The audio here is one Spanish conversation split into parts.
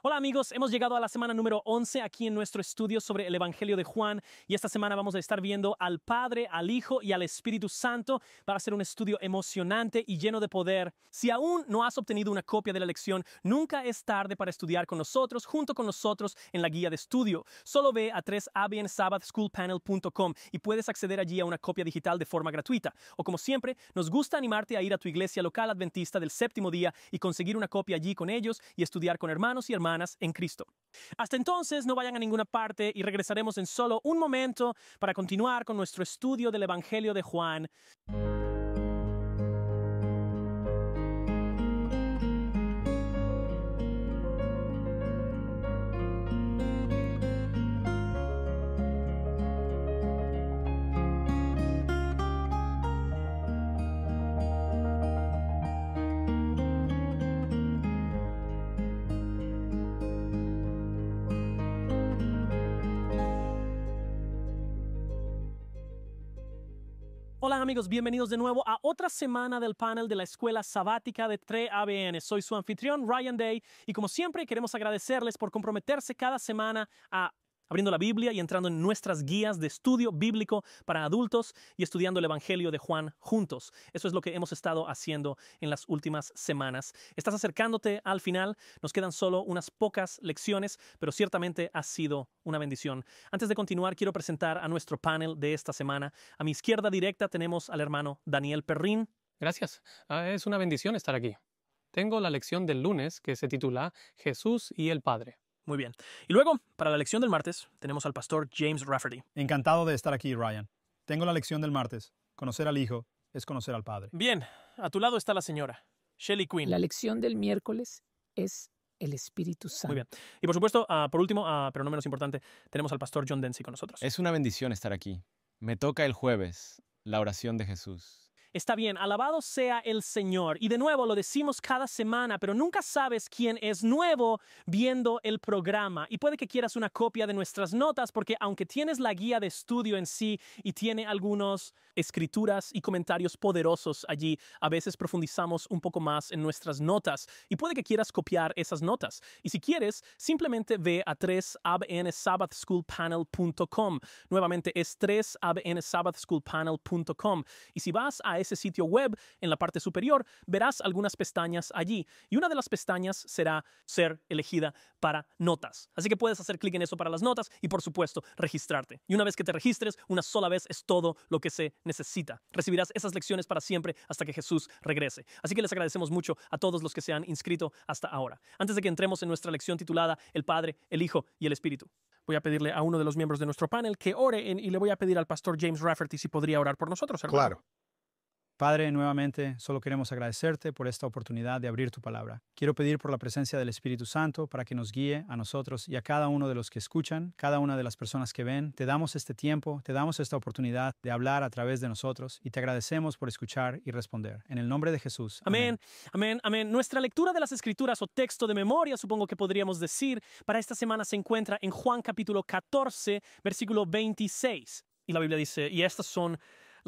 Hola amigos, hemos llegado a la semana número 11 aquí en nuestro estudio sobre el Evangelio de Juan y esta semana vamos a estar viendo al Padre, al Hijo y al Espíritu Santo para hacer un estudio emocionante y lleno de poder. Si aún no has obtenido una copia de la lección, nunca es tarde para estudiar con nosotros, junto con nosotros en la guía de estudio. Solo ve a 3abnsabbathschoolpanel.com y puedes acceder allí a una copia digital de forma gratuita. O como siempre, nos gusta animarte a ir a tu iglesia local adventista del séptimo día y conseguir una copia allí con ellos y estudiar con hermanos y hermanas en Cristo. Hasta entonces no vayan a ninguna parte y regresaremos en solo un momento para continuar con nuestro estudio del Evangelio de Juan. Hola amigos, bienvenidos de nuevo a otra semana del panel de la Escuela Sabática de 3ABN. Soy su anfitrión Ryan Day y como siempre queremos agradecerles por comprometerse cada semana a abriendo la Biblia y entrando en nuestras guías de estudio bíblico para adultos y estudiando el Evangelio de Juan juntos. Eso es lo que hemos estado haciendo en las últimas semanas. Estás acercándote al final, nos quedan solo unas pocas lecciones, pero ciertamente ha sido una bendición. Antes de continuar, quiero presentar a nuestro panel de esta semana. A mi izquierda directa tenemos al hermano Daniel Perrin. Gracias, ah, es una bendición estar aquí. Tengo la lección del lunes que se titula Jesús y el Padre. Muy bien. Y luego, para la lección del martes, tenemos al pastor James Rafferty. Encantado de estar aquí, Ryan. Tengo la lección del martes. Conocer al Hijo es conocer al Padre. Bien, a tu lado está la señora, Shelley Quinn. La lección del miércoles es el Espíritu Santo. Muy bien. Y por supuesto, ah, por último, ah, pero no menos importante, tenemos al pastor John Densey con nosotros. Es una bendición estar aquí. Me toca el jueves la oración de Jesús. Está bien, alabado sea el Señor. Y de nuevo lo decimos cada semana, pero nunca sabes quién es nuevo viendo el programa. Y puede que quieras una copia de nuestras notas, porque aunque tienes la guía de estudio en sí y tiene algunos escrituras y comentarios poderosos allí, a veces profundizamos un poco más en nuestras notas. Y puede que quieras copiar esas notas. Y si quieres, simplemente ve a 3abnsabbathschoolpanel.com. Nuevamente es 3abnsabbathschoolpanel.com. Y si vas a ese sitio web en la parte superior, verás algunas pestañas allí y una de las pestañas será ser elegida para notas. Así que puedes hacer clic en eso para las notas y por supuesto registrarte. Y una vez que te registres, una sola vez es todo lo que se necesita. Recibirás esas lecciones para siempre hasta que Jesús regrese. Así que les agradecemos mucho a todos los que se han inscrito hasta ahora. Antes de que entremos en nuestra lección titulada El Padre, el Hijo y el Espíritu voy a pedirle a uno de los miembros de nuestro panel que ore y le voy a pedir al pastor James Rafferty si podría orar por nosotros. Claro. Padre, nuevamente, solo queremos agradecerte por esta oportunidad de abrir tu palabra. Quiero pedir por la presencia del Espíritu Santo para que nos guíe a nosotros y a cada uno de los que escuchan, cada una de las personas que ven. Te damos este tiempo, te damos esta oportunidad de hablar a través de nosotros y te agradecemos por escuchar y responder. En el nombre de Jesús. Amén, amén, amén. Nuestra lectura de las Escrituras o texto de memoria, supongo que podríamos decir, para esta semana se encuentra en Juan capítulo 14, versículo 26. Y la Biblia dice, y estas son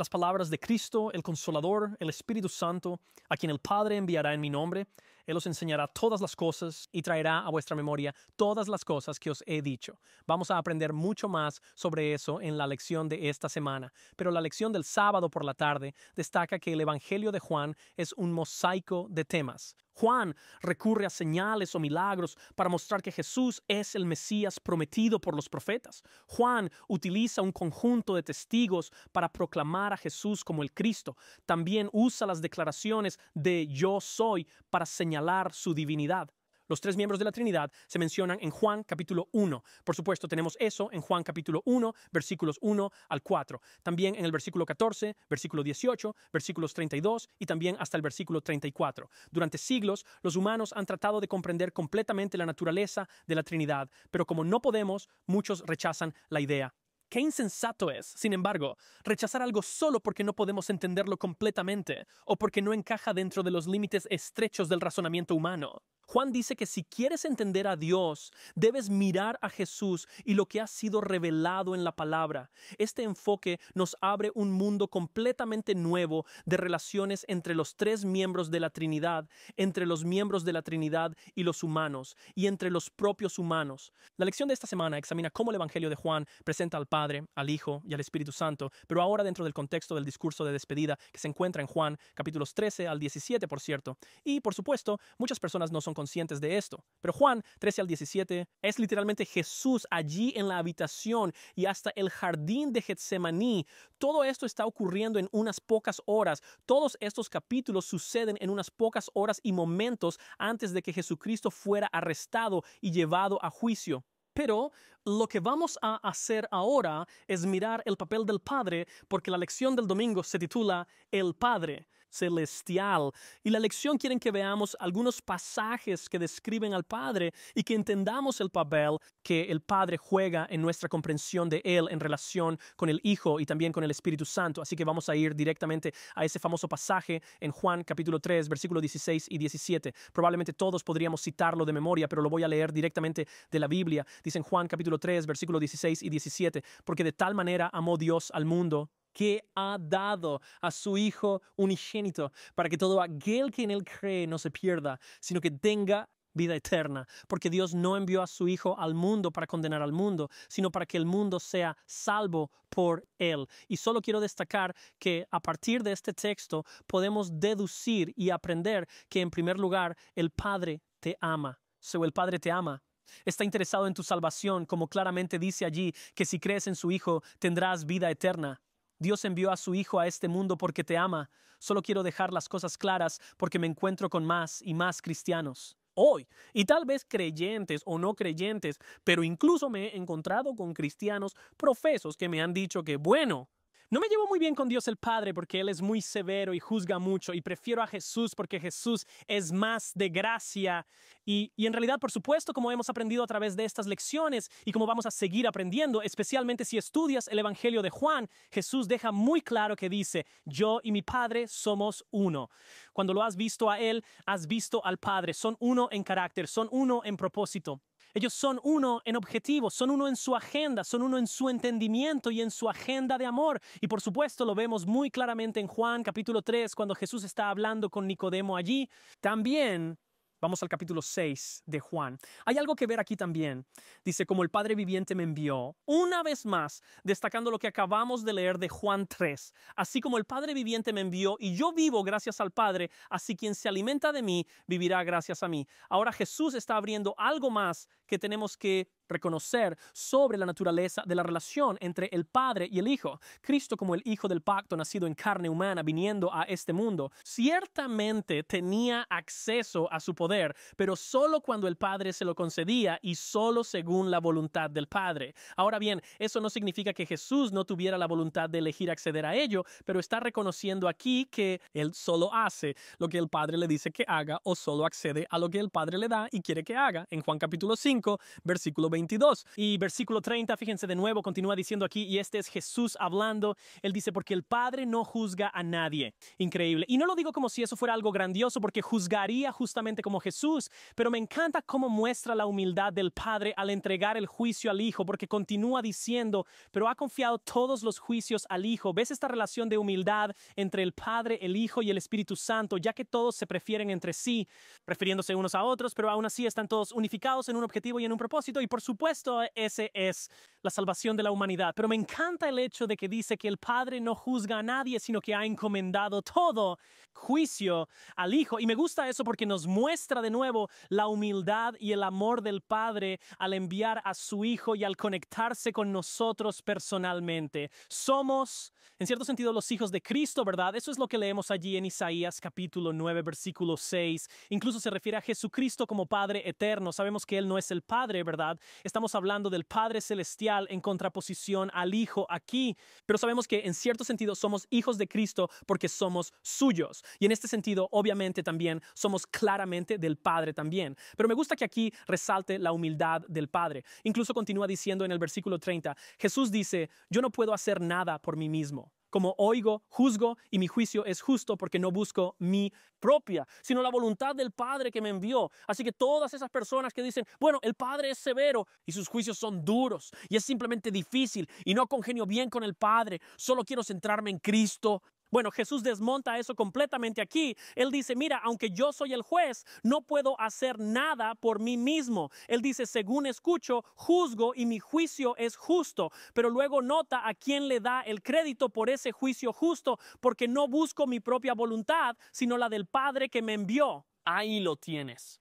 las palabras de Cristo, el Consolador, el Espíritu Santo, a quien el Padre enviará en mi nombre, él os enseñará todas las cosas y traerá a vuestra memoria todas las cosas que os he dicho. Vamos a aprender mucho más sobre eso en la lección de esta semana, pero la lección del sábado por la tarde destaca que el Evangelio de Juan es un mosaico de temas. Juan recurre a señales o milagros para mostrar que Jesús es el Mesías prometido por los profetas. Juan utiliza un conjunto de testigos para proclamar a Jesús como el Cristo. También usa las declaraciones de yo soy para señalar su divinidad. Los tres miembros de la Trinidad se mencionan en Juan capítulo 1. Por supuesto, tenemos eso en Juan capítulo 1, versículos 1 al 4. También en el versículo 14, versículo 18, versículos 32 y también hasta el versículo 34. Durante siglos, los humanos han tratado de comprender completamente la naturaleza de la Trinidad, pero como no podemos, muchos rechazan la idea Qué insensato es, sin embargo, rechazar algo solo porque no podemos entenderlo completamente o porque no encaja dentro de los límites estrechos del razonamiento humano. Juan dice que si quieres entender a Dios, debes mirar a Jesús y lo que ha sido revelado en la palabra. Este enfoque nos abre un mundo completamente nuevo de relaciones entre los tres miembros de la Trinidad, entre los miembros de la Trinidad y los humanos, y entre los propios humanos. La lección de esta semana examina cómo el Evangelio de Juan presenta al Padre, al Hijo y al Espíritu Santo, pero ahora dentro del contexto del discurso de despedida que se encuentra en Juan capítulos 13 al 17, por cierto. Y, por supuesto, muchas personas no son conscientes de esto. Pero Juan 13 al 17 es literalmente Jesús allí en la habitación y hasta el jardín de Getsemaní. Todo esto está ocurriendo en unas pocas horas. Todos estos capítulos suceden en unas pocas horas y momentos antes de que Jesucristo fuera arrestado y llevado a juicio. Pero lo que vamos a hacer ahora es mirar el papel del Padre, porque la lección del domingo se titula El Padre celestial. Y la lección quieren que veamos algunos pasajes que describen al Padre y que entendamos el papel que el Padre juega en nuestra comprensión de Él en relación con el Hijo y también con el Espíritu Santo. Así que vamos a ir directamente a ese famoso pasaje en Juan capítulo 3, versículos 16 y 17. Probablemente todos podríamos citarlo de memoria, pero lo voy a leer directamente de la Biblia. Dice en Juan capítulo 3, versículos 16 y 17, porque de tal manera amó Dios al mundo que ha dado a su Hijo unigénito, para que todo aquel que en Él cree no se pierda, sino que tenga vida eterna, porque Dios no envió a su Hijo al mundo para condenar al mundo, sino para que el mundo sea salvo por Él. Y solo quiero destacar que a partir de este texto podemos deducir y aprender que en primer lugar el Padre te ama. o el Padre te ama, Está interesado en tu salvación, como claramente dice allí, que si crees en su Hijo tendrás vida eterna. Dios envió a su Hijo a este mundo porque te ama. Solo quiero dejar las cosas claras porque me encuentro con más y más cristianos hoy. Y tal vez creyentes o no creyentes, pero incluso me he encontrado con cristianos profesos que me han dicho que, bueno, no me llevo muy bien con Dios el Padre porque Él es muy severo y juzga mucho y prefiero a Jesús porque Jesús es más de gracia. Y, en realidad, por supuesto, como hemos aprendido a través de estas lecciones y como vamos a seguir aprendiendo, especialmente si estudias el Evangelio de Juan, Jesús deja muy claro que dice, yo y mi Padre somos uno. Cuando lo has visto a Él, has visto al Padre. Son uno en carácter, son uno en propósito. Ellos son uno en objetivos, son uno en su agenda, son uno en su entendimiento y en su agenda de amor. Y por supuesto lo vemos muy claramente en Juan capítulo 3, cuando Jesús está hablando con Nicodemo allí. También Vamos al capítulo 6 de Juan. Hay algo que ver aquí también. Dice, como el Padre viviente me envió, una vez más, destacando lo que acabamos de leer de Juan 3, así como el Padre viviente me envió y yo vivo gracias al Padre, así quien se alimenta de mí vivirá gracias a mí. Ahora Jesús está abriendo algo más que tenemos que reconocer sobre la naturaleza de la relación entre el Padre y el Hijo. Cristo como el Hijo del pacto, nacido en carne humana, viniendo a este mundo, ciertamente tenía acceso a su poder, pero solo cuando el Padre se lo concedía y solo según la voluntad del Padre. Ahora bien, eso no significa que Jesús no tuviera la voluntad de elegir acceder a ello, pero está reconociendo aquí que Él solo hace lo que el Padre le dice que haga o solo accede a lo que el Padre le da y quiere que haga. En Juan capítulo 5, versículo 22. Y versículo 30, fíjense de nuevo, continúa diciendo aquí, y este es Jesús hablando, él dice, porque el Padre no juzga a nadie. Increíble. Y no lo digo como si eso fuera algo grandioso, porque juzgaría justamente como Jesús, pero me encanta cómo muestra la humildad del Padre al entregar el juicio al Hijo, porque continúa diciendo, pero ha confiado todos los juicios al Hijo. ¿Ves esta relación de humildad entre el Padre, el Hijo y el Espíritu Santo, ya que todos se prefieren entre sí, refiriéndose unos a otros, pero aún así están todos unificados en un objetivo? y en un propósito, y por supuesto ese es la salvación de la humanidad. Pero me encanta el hecho de que dice que el Padre no juzga a nadie, sino que ha encomendado todo juicio al Hijo. Y me gusta eso porque nos muestra de nuevo la humildad y el amor del Padre al enviar a su Hijo y al conectarse con nosotros personalmente. Somos, en cierto sentido, los hijos de Cristo, ¿verdad? Eso es lo que leemos allí en Isaías capítulo 9, versículo 6. Incluso se refiere a Jesucristo como Padre eterno. Sabemos que Él no es el Padre, ¿verdad? Estamos hablando del Padre Celestial en contraposición al Hijo aquí, pero sabemos que en cierto sentido somos hijos de Cristo porque somos suyos. Y en este sentido, obviamente, también somos claramente del Padre también. Pero me gusta que aquí resalte la humildad del Padre. Incluso continúa diciendo en el versículo 30, Jesús dice, yo no puedo hacer nada por mí mismo como oigo, juzgo y mi juicio es justo porque no busco mi propia, sino la voluntad del Padre que me envió. Así que todas esas personas que dicen, bueno, el Padre es severo y sus juicios son duros y es simplemente difícil y no congenio bien con el Padre, solo quiero centrarme en Cristo, bueno, Jesús desmonta eso completamente aquí. Él dice, mira, aunque yo soy el juez, no puedo hacer nada por mí mismo. Él dice, según escucho, juzgo y mi juicio es justo. Pero luego nota a quién le da el crédito por ese juicio justo, porque no busco mi propia voluntad, sino la del Padre que me envió. Ahí lo tienes.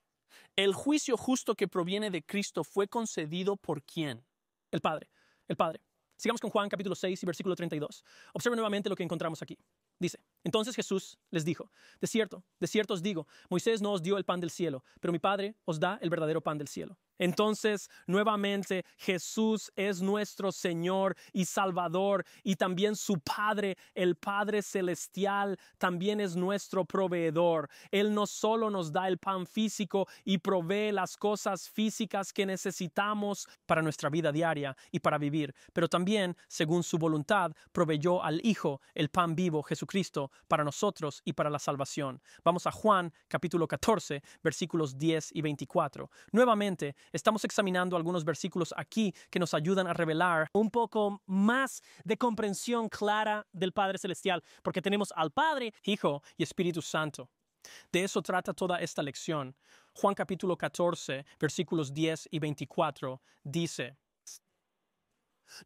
El juicio justo que proviene de Cristo fue concedido por quién? El Padre, el Padre. Sigamos con Juan capítulo 6 y versículo 32. Observe nuevamente lo que encontramos aquí. Dice, entonces Jesús les dijo, de cierto, de cierto os digo, Moisés no os dio el pan del cielo, pero mi Padre os da el verdadero pan del cielo. Entonces, nuevamente, Jesús es nuestro Señor y Salvador y también su Padre, el Padre Celestial, también es nuestro proveedor. Él no solo nos da el pan físico y provee las cosas físicas que necesitamos para nuestra vida diaria y para vivir, pero también, según su voluntad, proveyó al Hijo el pan vivo, Jesucristo, para nosotros y para la salvación. Vamos a Juan capítulo 14, versículos 10 y 24. Nuevamente, Estamos examinando algunos versículos aquí que nos ayudan a revelar un poco más de comprensión clara del Padre Celestial, porque tenemos al Padre, Hijo y Espíritu Santo. De eso trata toda esta lección. Juan capítulo 14, versículos 10 y 24 dice,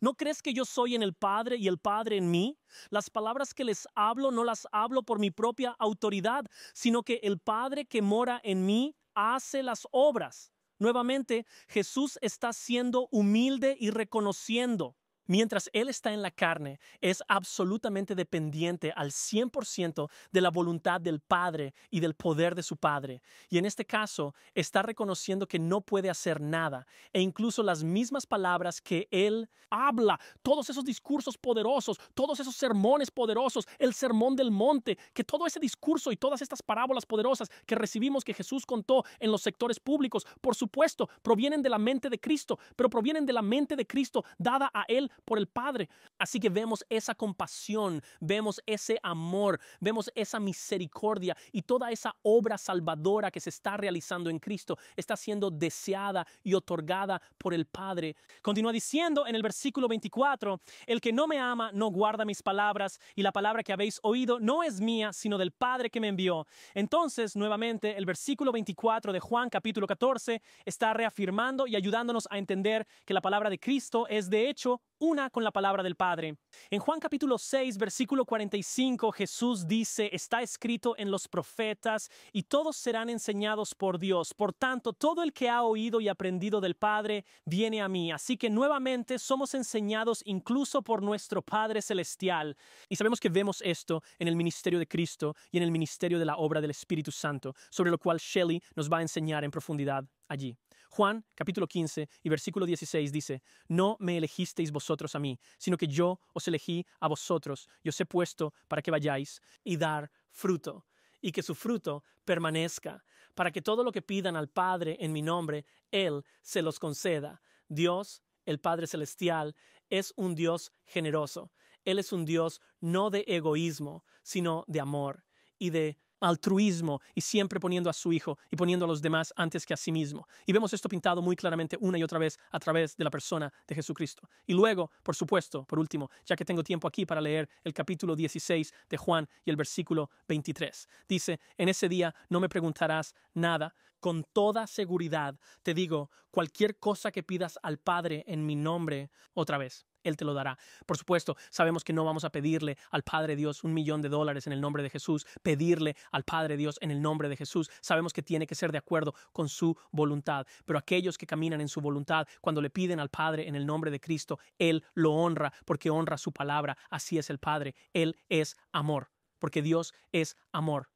¿No crees que yo soy en el Padre y el Padre en mí? Las palabras que les hablo no las hablo por mi propia autoridad, sino que el Padre que mora en mí hace las obras. Nuevamente, Jesús está siendo humilde y reconociendo Mientras Él está en la carne, es absolutamente dependiente al 100% de la voluntad del Padre y del poder de su Padre. Y en este caso, está reconociendo que no puede hacer nada. E incluso las mismas palabras que Él habla, todos esos discursos poderosos, todos esos sermones poderosos, el sermón del monte, que todo ese discurso y todas estas parábolas poderosas que recibimos que Jesús contó en los sectores públicos, por supuesto, provienen de la mente de Cristo, pero provienen de la mente de Cristo dada a Él por el Padre. Así que vemos esa compasión, vemos ese amor, vemos esa misericordia y toda esa obra salvadora que se está realizando en Cristo está siendo deseada y otorgada por el Padre. Continúa diciendo en el versículo 24, el que no me ama no guarda mis palabras y la palabra que habéis oído no es mía, sino del Padre que me envió. Entonces, nuevamente, el versículo 24 de Juan capítulo 14 está reafirmando y ayudándonos a entender que la palabra de Cristo es de hecho una con la palabra del Padre. En Juan capítulo 6, versículo 45, Jesús dice, está escrito en los profetas, y todos serán enseñados por Dios. Por tanto, todo el que ha oído y aprendido del Padre viene a mí. Así que nuevamente somos enseñados incluso por nuestro Padre Celestial. Y sabemos que vemos esto en el ministerio de Cristo y en el ministerio de la obra del Espíritu Santo, sobre lo cual Shelley nos va a enseñar en profundidad allí. Juan capítulo 15 y versículo 16 dice, No me elegisteis vosotros a mí, sino que yo os elegí a vosotros y os he puesto para que vayáis y dar fruto, y que su fruto permanezca, para que todo lo que pidan al Padre en mi nombre, Él se los conceda. Dios, el Padre Celestial, es un Dios generoso. Él es un Dios no de egoísmo, sino de amor y de altruismo y siempre poniendo a su hijo y poniendo a los demás antes que a sí mismo. Y vemos esto pintado muy claramente una y otra vez a través de la persona de Jesucristo. Y luego, por supuesto, por último, ya que tengo tiempo aquí para leer el capítulo 16 de Juan y el versículo 23. Dice, en ese día no me preguntarás nada, con toda seguridad te digo, cualquier cosa que pidas al Padre en mi nombre, otra vez él te lo dará. Por supuesto, sabemos que no vamos a pedirle al Padre Dios un millón de dólares en el nombre de Jesús, pedirle al Padre Dios en el nombre de Jesús. Sabemos que tiene que ser de acuerdo con su voluntad, pero aquellos que caminan en su voluntad, cuando le piden al Padre en el nombre de Cristo, Él lo honra porque honra su palabra. Así es el Padre, Él es amor, porque Dios es amor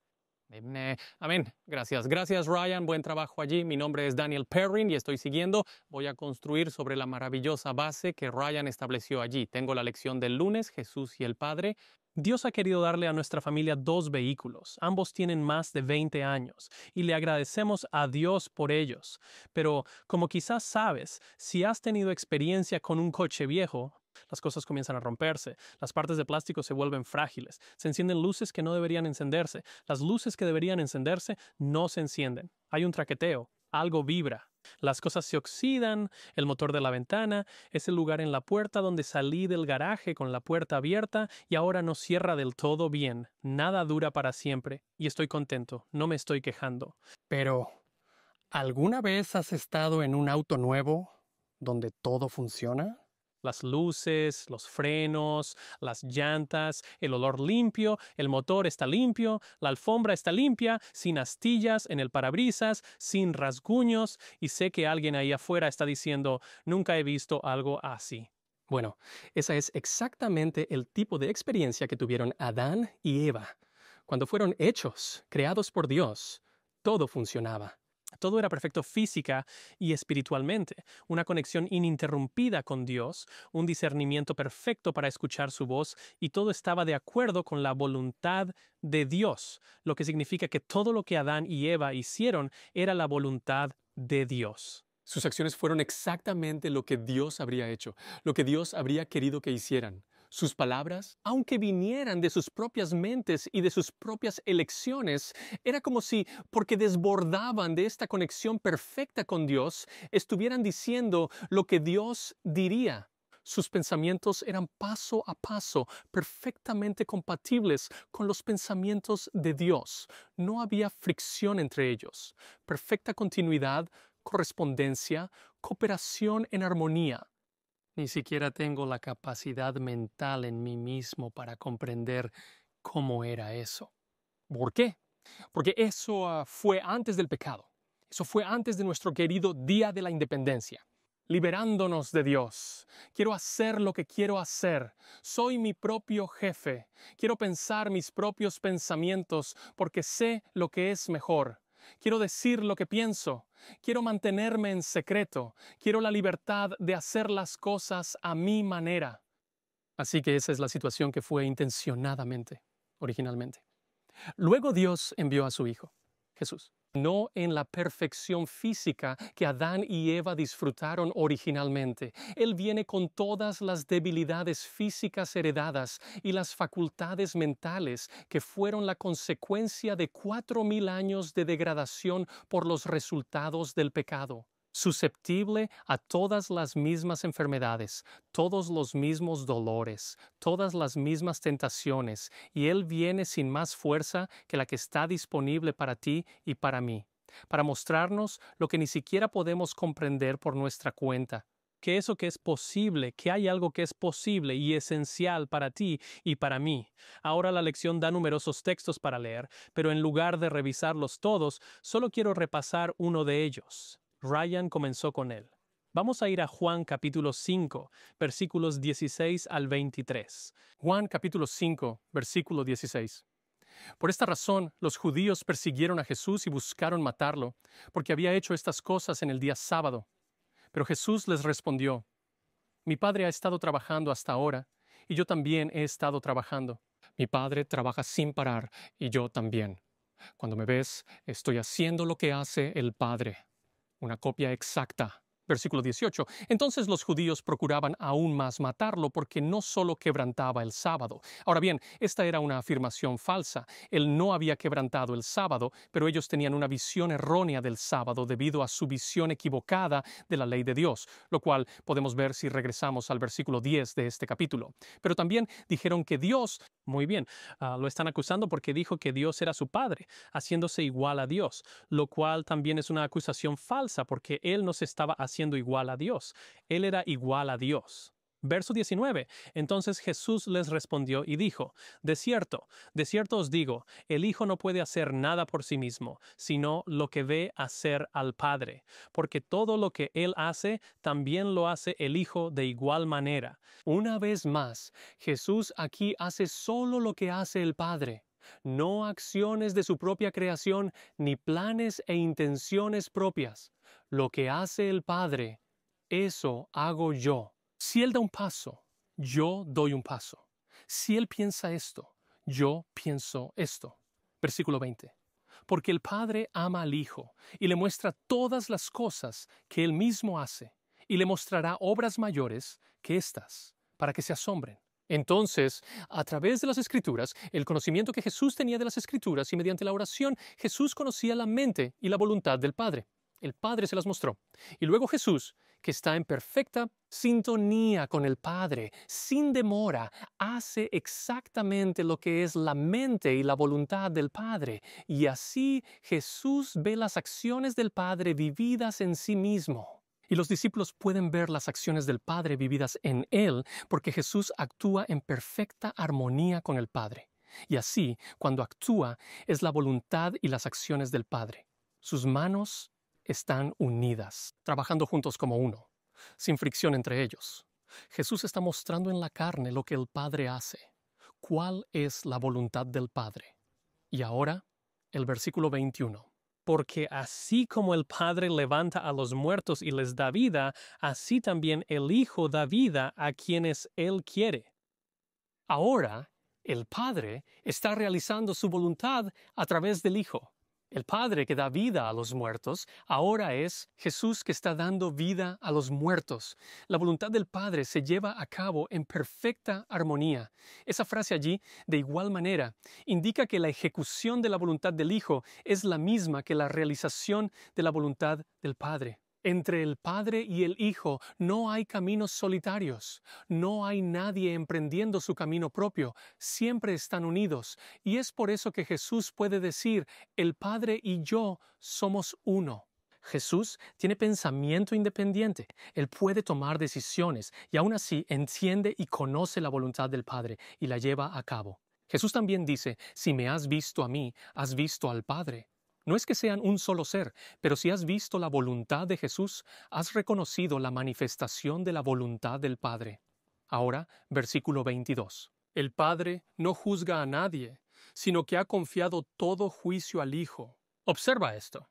amén. Gracias. Gracias Ryan. Buen trabajo allí. Mi nombre es Daniel Perrin y estoy siguiendo. Voy a construir sobre la maravillosa base que Ryan estableció allí. Tengo la lección del lunes, Jesús y el Padre. Dios ha querido darle a nuestra familia dos vehículos, ambos tienen más de 20 años, y le agradecemos a Dios por ellos. Pero, como quizás sabes, si has tenido experiencia con un coche viejo, las cosas comienzan a romperse, las partes de plástico se vuelven frágiles, se encienden luces que no deberían encenderse, las luces que deberían encenderse no se encienden. Hay un traqueteo, algo vibra. Las cosas se oxidan, el motor de la ventana, ese lugar en la puerta donde salí del garaje con la puerta abierta y ahora no cierra del todo bien. Nada dura para siempre y estoy contento, no me estoy quejando. Pero, ¿alguna vez has estado en un auto nuevo donde todo funciona? Las luces, los frenos, las llantas, el olor limpio, el motor está limpio, la alfombra está limpia, sin astillas en el parabrisas, sin rasguños, y sé que alguien ahí afuera está diciendo, nunca he visto algo así. Bueno, esa es exactamente el tipo de experiencia que tuvieron Adán y Eva. Cuando fueron hechos, creados por Dios, todo funcionaba. Todo era perfecto física y espiritualmente, una conexión ininterrumpida con Dios, un discernimiento perfecto para escuchar su voz y todo estaba de acuerdo con la voluntad de Dios, lo que significa que todo lo que Adán y Eva hicieron era la voluntad de Dios. Sus acciones fueron exactamente lo que Dios habría hecho, lo que Dios habría querido que hicieran. Sus palabras, aunque vinieran de sus propias mentes y de sus propias elecciones, era como si, porque desbordaban de esta conexión perfecta con Dios, estuvieran diciendo lo que Dios diría. Sus pensamientos eran paso a paso perfectamente compatibles con los pensamientos de Dios. No había fricción entre ellos. Perfecta continuidad, correspondencia, cooperación en armonía. Ni siquiera tengo la capacidad mental en mí mismo para comprender cómo era eso. ¿Por qué? Porque eso ah, fue antes del pecado. Eso fue antes de nuestro querido Día de la Independencia. Liberándonos de Dios. Quiero hacer lo que quiero hacer. Soy mi propio jefe. Quiero pensar mis propios pensamientos porque sé lo que es mejor quiero decir lo que pienso, quiero mantenerme en secreto, quiero la libertad de hacer las cosas a mi manera. Así que esa es la situación que fue intencionadamente, originalmente. Luego Dios envió a su Hijo, Jesús no en la perfección física que Adán y Eva disfrutaron originalmente. Él viene con todas las debilidades físicas heredadas y las facultades mentales que fueron la consecuencia de cuatro mil años de degradación por los resultados del pecado susceptible a todas las mismas enfermedades, todos los mismos dolores, todas las mismas tentaciones, y Él viene sin más fuerza que la que está disponible para ti y para mí, para mostrarnos lo que ni siquiera podemos comprender por nuestra cuenta que eso que es posible, que hay algo que es posible y esencial para ti y para mí. Ahora la lección da numerosos textos para leer, pero en lugar de revisarlos todos, solo quiero repasar uno de ellos. Ryan comenzó con él. Vamos a ir a Juan capítulo 5, versículos 16 al 23. Juan capítulo 5, versículo 16. Por esta razón, los judíos persiguieron a Jesús y buscaron matarlo, porque había hecho estas cosas en el día sábado. Pero Jesús les respondió, Mi Padre ha estado trabajando hasta ahora, y yo también he estado trabajando. Mi Padre trabaja sin parar, y yo también. Cuando me ves, estoy haciendo lo que hace el Padre una copia exacta Versículo 18. Entonces los judíos procuraban aún más matarlo porque no solo quebrantaba el sábado. Ahora bien, esta era una afirmación falsa. Él no había quebrantado el sábado, pero ellos tenían una visión errónea del sábado debido a su visión equivocada de la ley de Dios, lo cual podemos ver si regresamos al versículo 10 de este capítulo. Pero también dijeron que Dios, muy bien, ah, lo están acusando porque dijo que Dios era su padre, haciéndose igual a Dios, lo cual también es una acusación falsa porque él no se estaba haciendo igual a Dios. Él era igual a Dios. Verso 19. Entonces Jesús les respondió y dijo, De cierto, de cierto os digo, el Hijo no puede hacer nada por sí mismo, sino lo que ve hacer al Padre, porque todo lo que Él hace, también lo hace el Hijo de igual manera. Una vez más, Jesús aquí hace solo lo que hace el Padre no acciones de su propia creación, ni planes e intenciones propias. Lo que hace el Padre, eso hago yo. Si Él da un paso, yo doy un paso. Si Él piensa esto, yo pienso esto. Versículo 20. Porque el Padre ama al Hijo y le muestra todas las cosas que Él mismo hace y le mostrará obras mayores que estas, para que se asombren. Entonces, a través de las escrituras, el conocimiento que Jesús tenía de las escrituras y mediante la oración, Jesús conocía la mente y la voluntad del Padre. El Padre se las mostró. Y luego Jesús, que está en perfecta sintonía con el Padre, sin demora, hace exactamente lo que es la mente y la voluntad del Padre. Y así Jesús ve las acciones del Padre vividas en sí mismo. Y los discípulos pueden ver las acciones del Padre vividas en Él porque Jesús actúa en perfecta armonía con el Padre. Y así, cuando actúa, es la voluntad y las acciones del Padre. Sus manos, están unidas, trabajando juntos como uno, sin fricción entre ellos. Jesús está mostrando en la carne lo que el Padre hace, cuál es la voluntad del Padre. Y ahora, el versículo 21. Porque así como el Padre levanta a los muertos y les da vida, así también el Hijo da vida a quienes Él quiere. Ahora, el Padre está realizando su voluntad a través del Hijo. El Padre que da vida a los muertos, ahora es Jesús que está dando vida a los muertos. La voluntad del Padre se lleva a cabo en perfecta armonía. Esa frase allí, de igual manera, indica que la ejecución de la voluntad del Hijo es la misma que la realización de la voluntad del Padre. Entre el Padre y el Hijo no hay caminos solitarios, no hay nadie emprendiendo su camino propio, siempre están unidos, y es por eso que Jesús puede decir, el Padre y yo somos uno. Jesús tiene pensamiento independiente, Él puede tomar decisiones y aún así entiende y conoce la voluntad del Padre y la lleva a cabo. Jesús también dice, si me has visto a mí, has visto al Padre. No es que sean un solo ser, pero si has visto la voluntad de Jesús, has reconocido la manifestación de la voluntad del Padre. Ahora, versículo 22. El Padre no juzga a nadie, sino que ha confiado todo juicio al Hijo. Observa esto.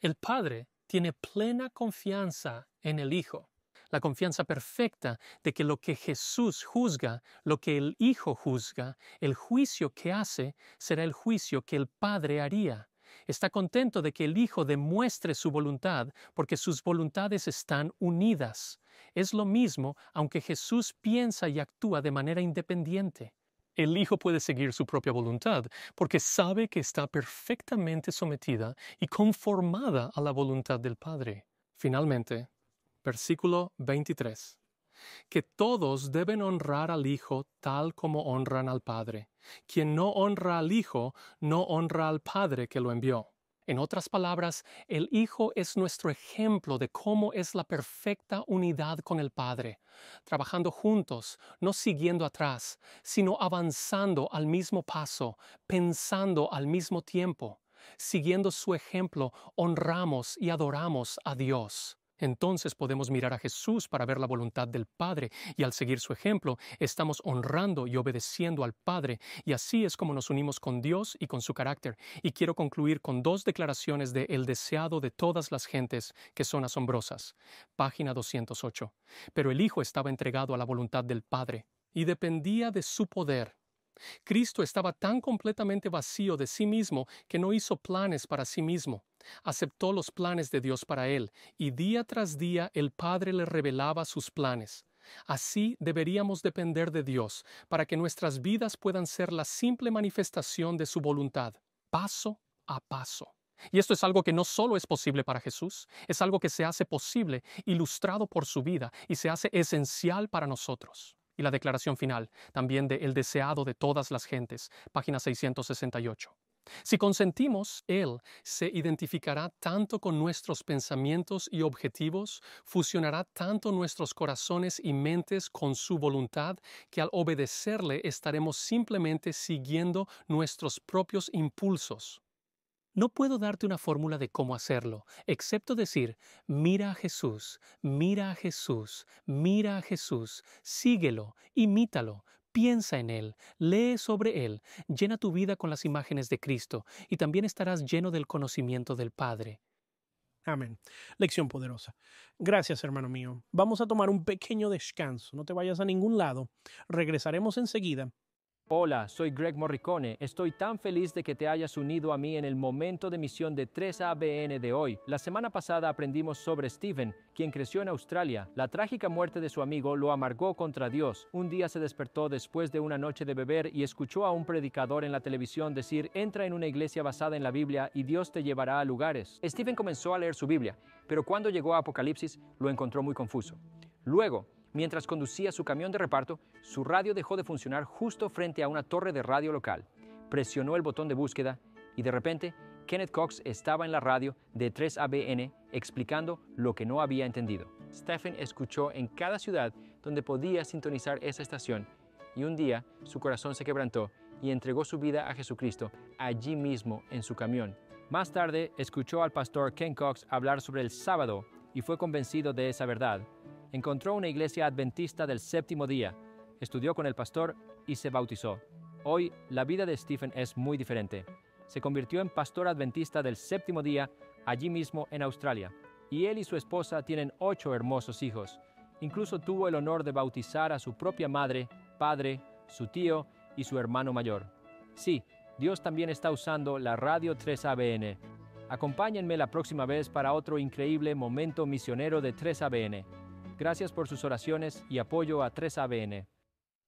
El Padre tiene plena confianza en el Hijo, la confianza perfecta de que lo que Jesús juzga, lo que el Hijo juzga, el juicio que hace, será el juicio que el Padre haría. Está contento de que el Hijo demuestre su voluntad porque sus voluntades están unidas. Es lo mismo aunque Jesús piensa y actúa de manera independiente. El Hijo puede seguir su propia voluntad porque sabe que está perfectamente sometida y conformada a la voluntad del Padre. Finalmente, versículo 23 que todos deben honrar al Hijo tal como honran al Padre. Quien no honra al Hijo, no honra al Padre que lo envió. En otras palabras, el Hijo es nuestro ejemplo de cómo es la perfecta unidad con el Padre, trabajando juntos, no siguiendo atrás, sino avanzando al mismo paso, pensando al mismo tiempo. Siguiendo su ejemplo, honramos y adoramos a Dios. Entonces podemos mirar a Jesús para ver la voluntad del Padre y al seguir su ejemplo estamos honrando y obedeciendo al Padre y así es como nos unimos con Dios y con su carácter. Y quiero concluir con dos declaraciones de El deseado de todas las gentes que son asombrosas. Página 208. Pero el Hijo estaba entregado a la voluntad del Padre y dependía de su poder Cristo estaba tan completamente vacío de sí mismo que no hizo planes para sí mismo. Aceptó los planes de Dios para él, y día tras día el Padre le revelaba sus planes. Así deberíamos depender de Dios para que nuestras vidas puedan ser la simple manifestación de su voluntad, paso a paso. Y esto es algo que no solo es posible para Jesús, es algo que se hace posible, ilustrado por su vida, y se hace esencial para nosotros y la declaración final, también de El deseado de todas las gentes, página 668. Si consentimos, Él se identificará tanto con nuestros pensamientos y objetivos, fusionará tanto nuestros corazones y mentes con su voluntad, que al obedecerle estaremos simplemente siguiendo nuestros propios impulsos. No puedo darte una fórmula de cómo hacerlo, excepto decir, mira a Jesús, mira a Jesús, mira a Jesús, síguelo, imítalo, piensa en Él, lee sobre Él, llena tu vida con las imágenes de Cristo y también estarás lleno del conocimiento del Padre. Amén. Lección poderosa. Gracias, hermano mío. Vamos a tomar un pequeño descanso. No te vayas a ningún lado. Regresaremos enseguida Hola, soy Greg Morricone. Estoy tan feliz de que te hayas unido a mí en el momento de misión de 3ABN de hoy. La semana pasada aprendimos sobre Stephen, quien creció en Australia. La trágica muerte de su amigo lo amargó contra Dios. Un día se despertó después de una noche de beber y escuchó a un predicador en la televisión decir, entra en una iglesia basada en la Biblia y Dios te llevará a lugares. Stephen comenzó a leer su Biblia, pero cuando llegó a Apocalipsis lo encontró muy confuso. Luego, Mientras conducía su camión de reparto, su radio dejó de funcionar justo frente a una torre de radio local. Presionó el botón de búsqueda y de repente Kenneth Cox estaba en la radio de 3ABN explicando lo que no había entendido. Stephen escuchó en cada ciudad donde podía sintonizar esa estación y un día su corazón se quebrantó y entregó su vida a Jesucristo allí mismo en su camión. Más tarde escuchó al pastor Ken Cox hablar sobre el sábado y fue convencido de esa verdad encontró una iglesia adventista del séptimo día, estudió con el pastor y se bautizó. Hoy la vida de Stephen es muy diferente. Se convirtió en pastor adventista del séptimo día allí mismo en Australia, y él y su esposa tienen ocho hermosos hijos. Incluso tuvo el honor de bautizar a su propia madre, padre, su tío y su hermano mayor. Sí, Dios también está usando la radio 3ABN. Acompáñenme la próxima vez para otro increíble momento misionero de 3ABN. Gracias por sus oraciones y apoyo a 3ABN.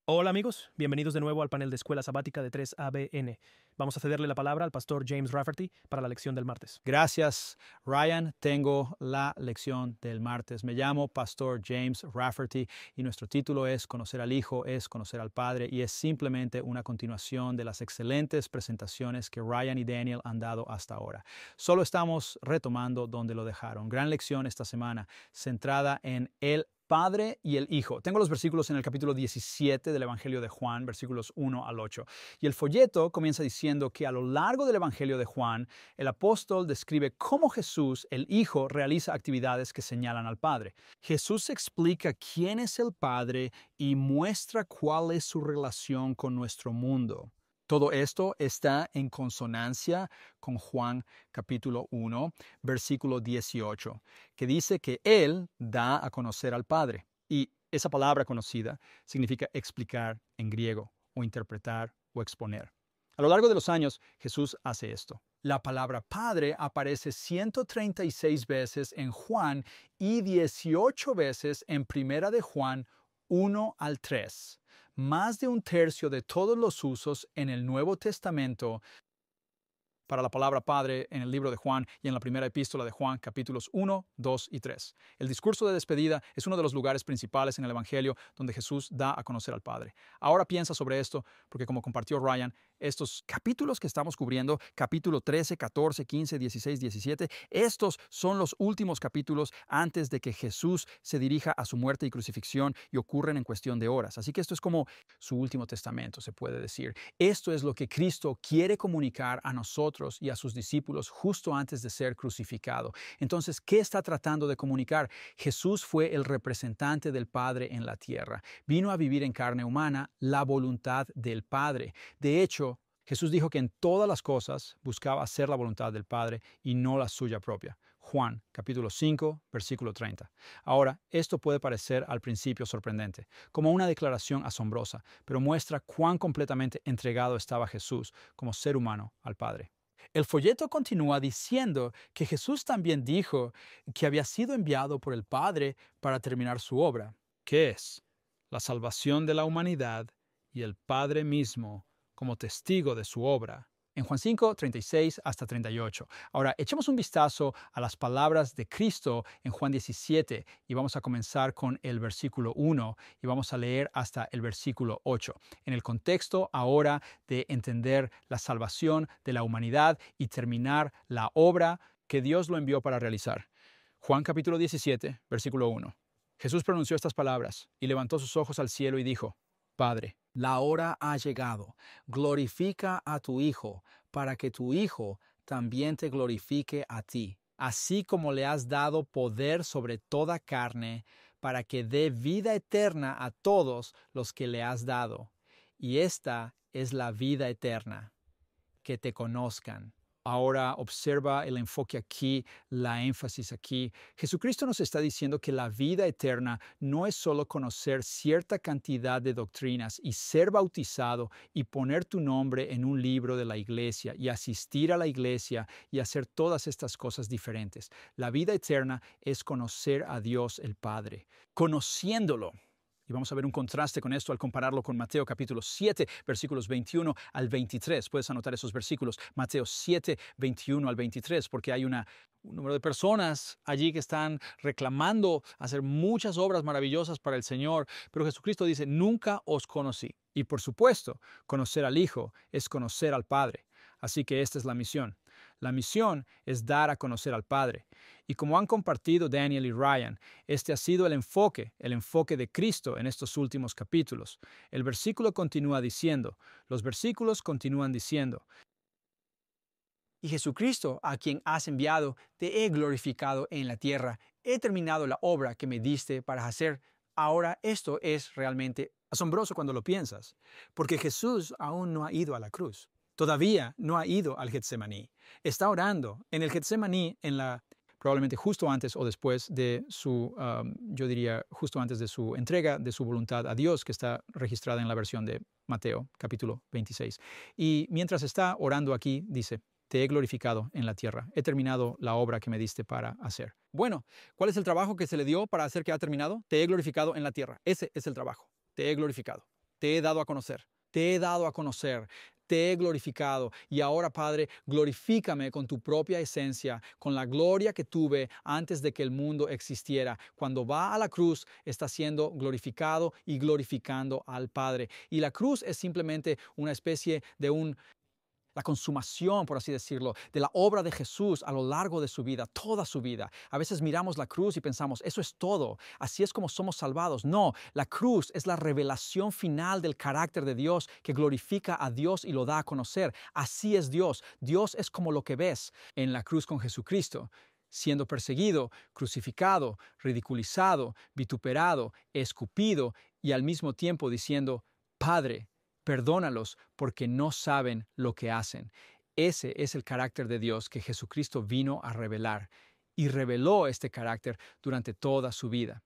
Hola amigos, bienvenidos de nuevo al panel de Escuela Sabática de 3ABN. Vamos a cederle la palabra al pastor James Rafferty para la lección del martes. Gracias, Ryan. Tengo la lección del martes. Me llamo pastor James Rafferty y nuestro título es Conocer al Hijo es conocer al Padre y es simplemente una continuación de las excelentes presentaciones que Ryan y Daniel han dado hasta ahora. Solo estamos retomando donde lo dejaron. Gran lección esta semana centrada en el Padre y el Hijo. Tengo los versículos en el capítulo 17 del Evangelio de Juan, versículos 1 al 8. Y el folleto comienza diciendo, que a lo largo del Evangelio de Juan, el apóstol describe cómo Jesús, el Hijo, realiza actividades que señalan al Padre. Jesús explica quién es el Padre y muestra cuál es su relación con nuestro mundo. Todo esto está en consonancia con Juan capítulo 1, versículo 18, que dice que Él da a conocer al Padre. Y esa palabra conocida significa explicar en griego o interpretar o exponer. A lo largo de los años, Jesús hace esto. La palabra Padre aparece 136 veces en Juan y 18 veces en Primera de Juan 1 al 3. Más de un tercio de todos los usos en el Nuevo Testamento para la palabra Padre en el libro de Juan y en la primera epístola de Juan capítulos 1, 2 y 3. El discurso de despedida es uno de los lugares principales en el Evangelio donde Jesús da a conocer al Padre. Ahora piensa sobre esto porque como compartió Ryan, estos capítulos que estamos cubriendo, capítulo 13, 14, 15, 16, 17, estos son los últimos capítulos antes de que Jesús se dirija a su muerte y crucifixión y ocurren en cuestión de horas. Así que esto es como su último testamento, se puede decir. Esto es lo que Cristo quiere comunicar a nosotros y a sus discípulos justo antes de ser crucificado. Entonces, ¿qué está tratando de comunicar? Jesús fue el representante del Padre en la tierra. Vino a vivir en carne humana la voluntad del Padre. De hecho, Jesús dijo que en todas las cosas buscaba hacer la voluntad del Padre y no la suya propia. Juan capítulo 5, versículo 30. Ahora, esto puede parecer al principio sorprendente, como una declaración asombrosa, pero muestra cuán completamente entregado estaba Jesús como ser humano al Padre. El folleto continúa diciendo que Jesús también dijo que había sido enviado por el Padre para terminar su obra, que es la salvación de la humanidad y el Padre mismo como testigo de su obra en Juan 5, 36 hasta 38. Ahora, echemos un vistazo a las palabras de Cristo en Juan 17 y vamos a comenzar con el versículo 1 y vamos a leer hasta el versículo 8, en el contexto ahora de entender la salvación de la humanidad y terminar la obra que Dios lo envió para realizar. Juan capítulo 17, versículo 1. Jesús pronunció estas palabras y levantó sus ojos al cielo y dijo, Padre, la hora ha llegado. Glorifica a tu Hijo, para que tu Hijo también te glorifique a ti, así como le has dado poder sobre toda carne, para que dé vida eterna a todos los que le has dado. Y esta es la vida eterna, que te conozcan Ahora observa el enfoque aquí, la énfasis aquí. Jesucristo nos está diciendo que la vida eterna no es solo conocer cierta cantidad de doctrinas y ser bautizado y poner tu nombre en un libro de la iglesia y asistir a la iglesia y hacer todas estas cosas diferentes. La vida eterna es conocer a Dios el Padre. Conociéndolo y vamos a ver un contraste con esto al compararlo con Mateo capítulo 7, versículos 21 al 23. Puedes anotar esos versículos, Mateo 7, 21 al 23, porque hay un número de personas allí que están reclamando hacer muchas obras maravillosas para el Señor, pero Jesucristo dice, nunca os conocí. Y por supuesto, conocer al Hijo es conocer al Padre. Así que esta es la misión. La misión es dar a conocer al Padre. Y como han compartido Daniel y Ryan, este ha sido el enfoque, el enfoque de Cristo en estos últimos capítulos. El versículo continúa diciendo, los versículos continúan diciendo, y Jesucristo, a quien has enviado, te he glorificado en la tierra. He terminado la obra que me diste para hacer. Ahora esto es realmente asombroso cuando lo piensas, porque Jesús aún no ha ido a la cruz. Todavía no ha ido al Getsemaní. Está orando en el Getsemaní, en la, probablemente justo antes o después de su, yo diría, justo antes de su entrega de su voluntad a Dios, que está registrada en la versión de Mateo, capítulo 26. Y mientras está orando aquí, dice, te he glorificado en la tierra, he terminado la obra que me diste para hacer. Bueno, ¿cuál es el trabajo que se le dio para hacer que ha terminado? Te he glorificado en la tierra, ese es el trabajo, te he glorificado, te he dado a conocer, te he dado a conocer te he glorificado y ahora, Padre, glorifícame con tu propia esencia, con la gloria que tuve antes de que el mundo existiera. Cuando va a la cruz, está siendo glorificado y glorificando al Padre. Y la cruz es simplemente una especie de un la consumación, por así decirlo, de la obra de Jesús a lo largo de su vida, toda su vida. A veces miramos la cruz y pensamos, eso es todo, así es como somos salvados. No, la cruz es la revelación final del carácter de Dios que glorifica a Dios y lo da a conocer. Así es Dios. Dios es como lo que ves en la cruz con Jesucristo siendo perseguido, crucificado, ridiculizado, vituperado, escupido y al mismo tiempo diciendo, Padre, Perdónalos porque no saben lo que hacen. Ese es el carácter de Dios que Jesucristo vino a revelar y reveló este carácter durante toda su vida.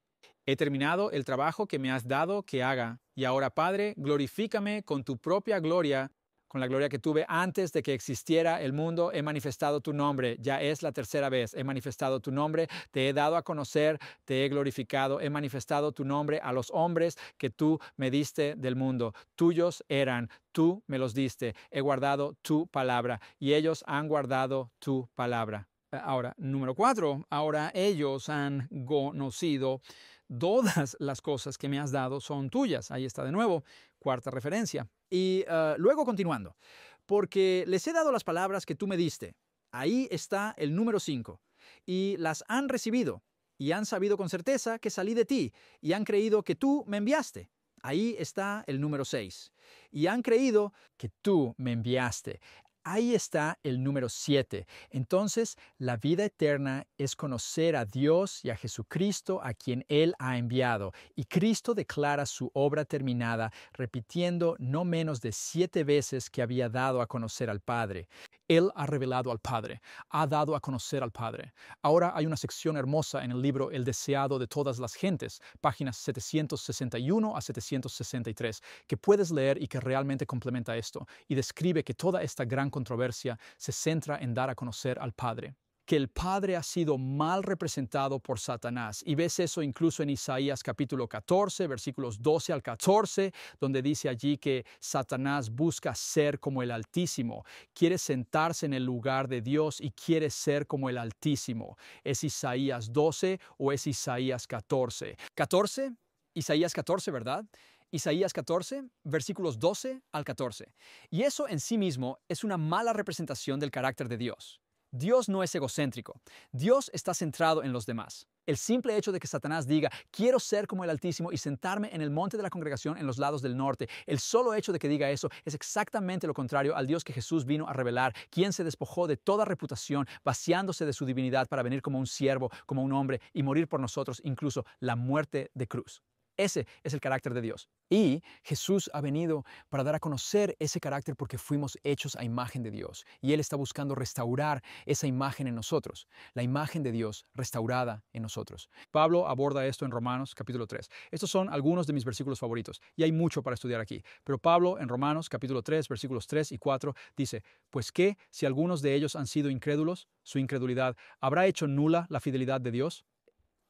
He terminado el trabajo que me has dado que haga, y ahora Padre, glorifícame con tu propia gloria con la gloria que tuve antes de que existiera el mundo, he manifestado tu nombre. Ya es la tercera vez, he manifestado tu nombre, te he dado a conocer, te he glorificado, he manifestado tu nombre a los hombres que tú me diste del mundo. Tuyos eran, tú me los diste, he guardado tu palabra y ellos han guardado tu palabra. Ahora, número cuatro, ahora ellos han conocido todas las cosas que me has dado son tuyas. Ahí está de nuevo. Cuarta referencia. Y eh, luego continuando, porque les he dado las palabras que tú me diste. Ahí está el número 5. Y las han recibido, y han sabido con certeza que salí de ti, y han creído que tú me enviaste. Ahí está el número 6. Y han creído que tú me enviaste. Ahí está el número 7. Entonces, la vida eterna es conocer a Dios y a Jesucristo a quien Él ha enviado. Y Cristo declara su obra terminada, repitiendo no menos de siete veces que había dado a conocer al Padre. Él ha revelado al Padre, ha dado a conocer al Padre. Ahora hay una sección hermosa en el libro El deseado de todas las gentes, páginas 761 a 763, que puedes leer y que realmente complementa esto, y describe que toda esta gran controversia se centra en dar a conocer al Padre que el Padre ha sido mal representado por Satanás. Y ves eso incluso en Isaías capítulo 14, versículos 12 al 14, donde dice allí que Satanás busca ser como el Altísimo, quiere sentarse en el lugar de Dios y quiere ser como el Altísimo. ¿Es Isaías 12 o es Isaías 14? 14, Isaías 14, ¿verdad? Isaías 14, versículos 12 al 14. Y eso en sí mismo es una mala representación del carácter de Dios. Dios no es egocéntrico. Dios está centrado en los demás. El simple hecho de que Satanás diga, quiero ser como el Altísimo y sentarme en el monte de la congregación en los lados del norte, el solo hecho de que diga eso es exactamente lo contrario al Dios que Jesús vino a revelar, quien se despojó de toda reputación, vaciándose de su divinidad para venir como un siervo, como un hombre y morir por nosotros, incluso la muerte de cruz. Ese es el carácter de Dios. Y Jesús ha venido para dar a conocer ese carácter porque fuimos hechos a imagen de Dios. Y Él está buscando restaurar esa imagen en nosotros, la imagen de Dios restaurada en nosotros. Pablo aborda esto en Romanos capítulo 3. Estos son algunos de mis versículos favoritos y hay mucho para estudiar aquí. Pero Pablo en Romanos capítulo 3 versículos 3 y 4 dice, pues qué si algunos de ellos han sido incrédulos, su incredulidad habrá hecho nula la fidelidad de Dios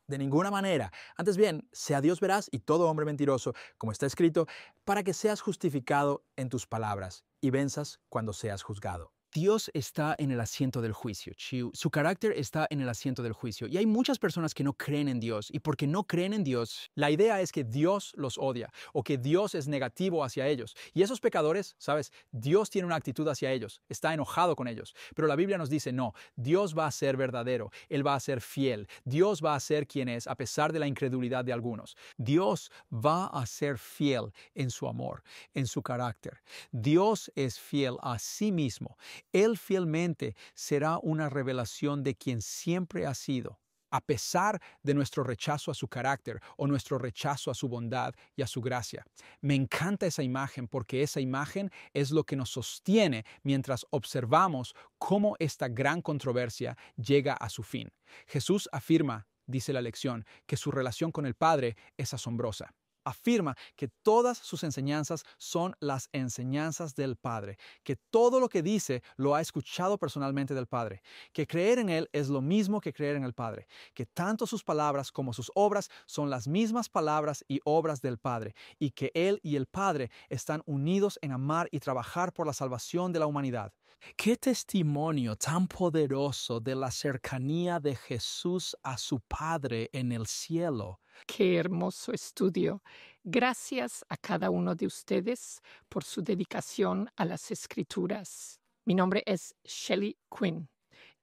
de ninguna manera. Antes bien, sea Dios verás y todo hombre mentiroso, como está escrito, para que seas justificado en tus palabras y venzas cuando seas juzgado. Dios está en el asiento del juicio, Su carácter está en el asiento del juicio. Y hay muchas personas que no creen en Dios. Y porque no creen en Dios, la idea es que Dios los odia o que Dios es negativo hacia ellos. Y esos pecadores, ¿sabes? Dios tiene una actitud hacia ellos, está enojado con ellos. Pero la Biblia nos dice, no, Dios va a ser verdadero, Él va a ser fiel, Dios va a ser quien es a pesar de la incredulidad de algunos. Dios va a ser fiel en su amor, en su carácter. Dios es fiel a sí mismo. Él fielmente será una revelación de quien siempre ha sido, a pesar de nuestro rechazo a su carácter o nuestro rechazo a su bondad y a su gracia. Me encanta esa imagen porque esa imagen es lo que nos sostiene mientras observamos cómo esta gran controversia llega a su fin. Jesús afirma, dice la lección, que su relación con el Padre es asombrosa afirma que todas sus enseñanzas son las enseñanzas del Padre, que todo lo que dice lo ha escuchado personalmente del Padre, que creer en Él es lo mismo que creer en el Padre, que tanto sus palabras como sus obras son las mismas palabras y obras del Padre, y que Él y el Padre están unidos en amar y trabajar por la salvación de la humanidad. Qué testimonio tan poderoso de la cercanía de Jesús a su Padre en el cielo. Qué hermoso estudio. Gracias a cada uno de ustedes por su dedicación a las escrituras. Mi nombre es Shelley Quinn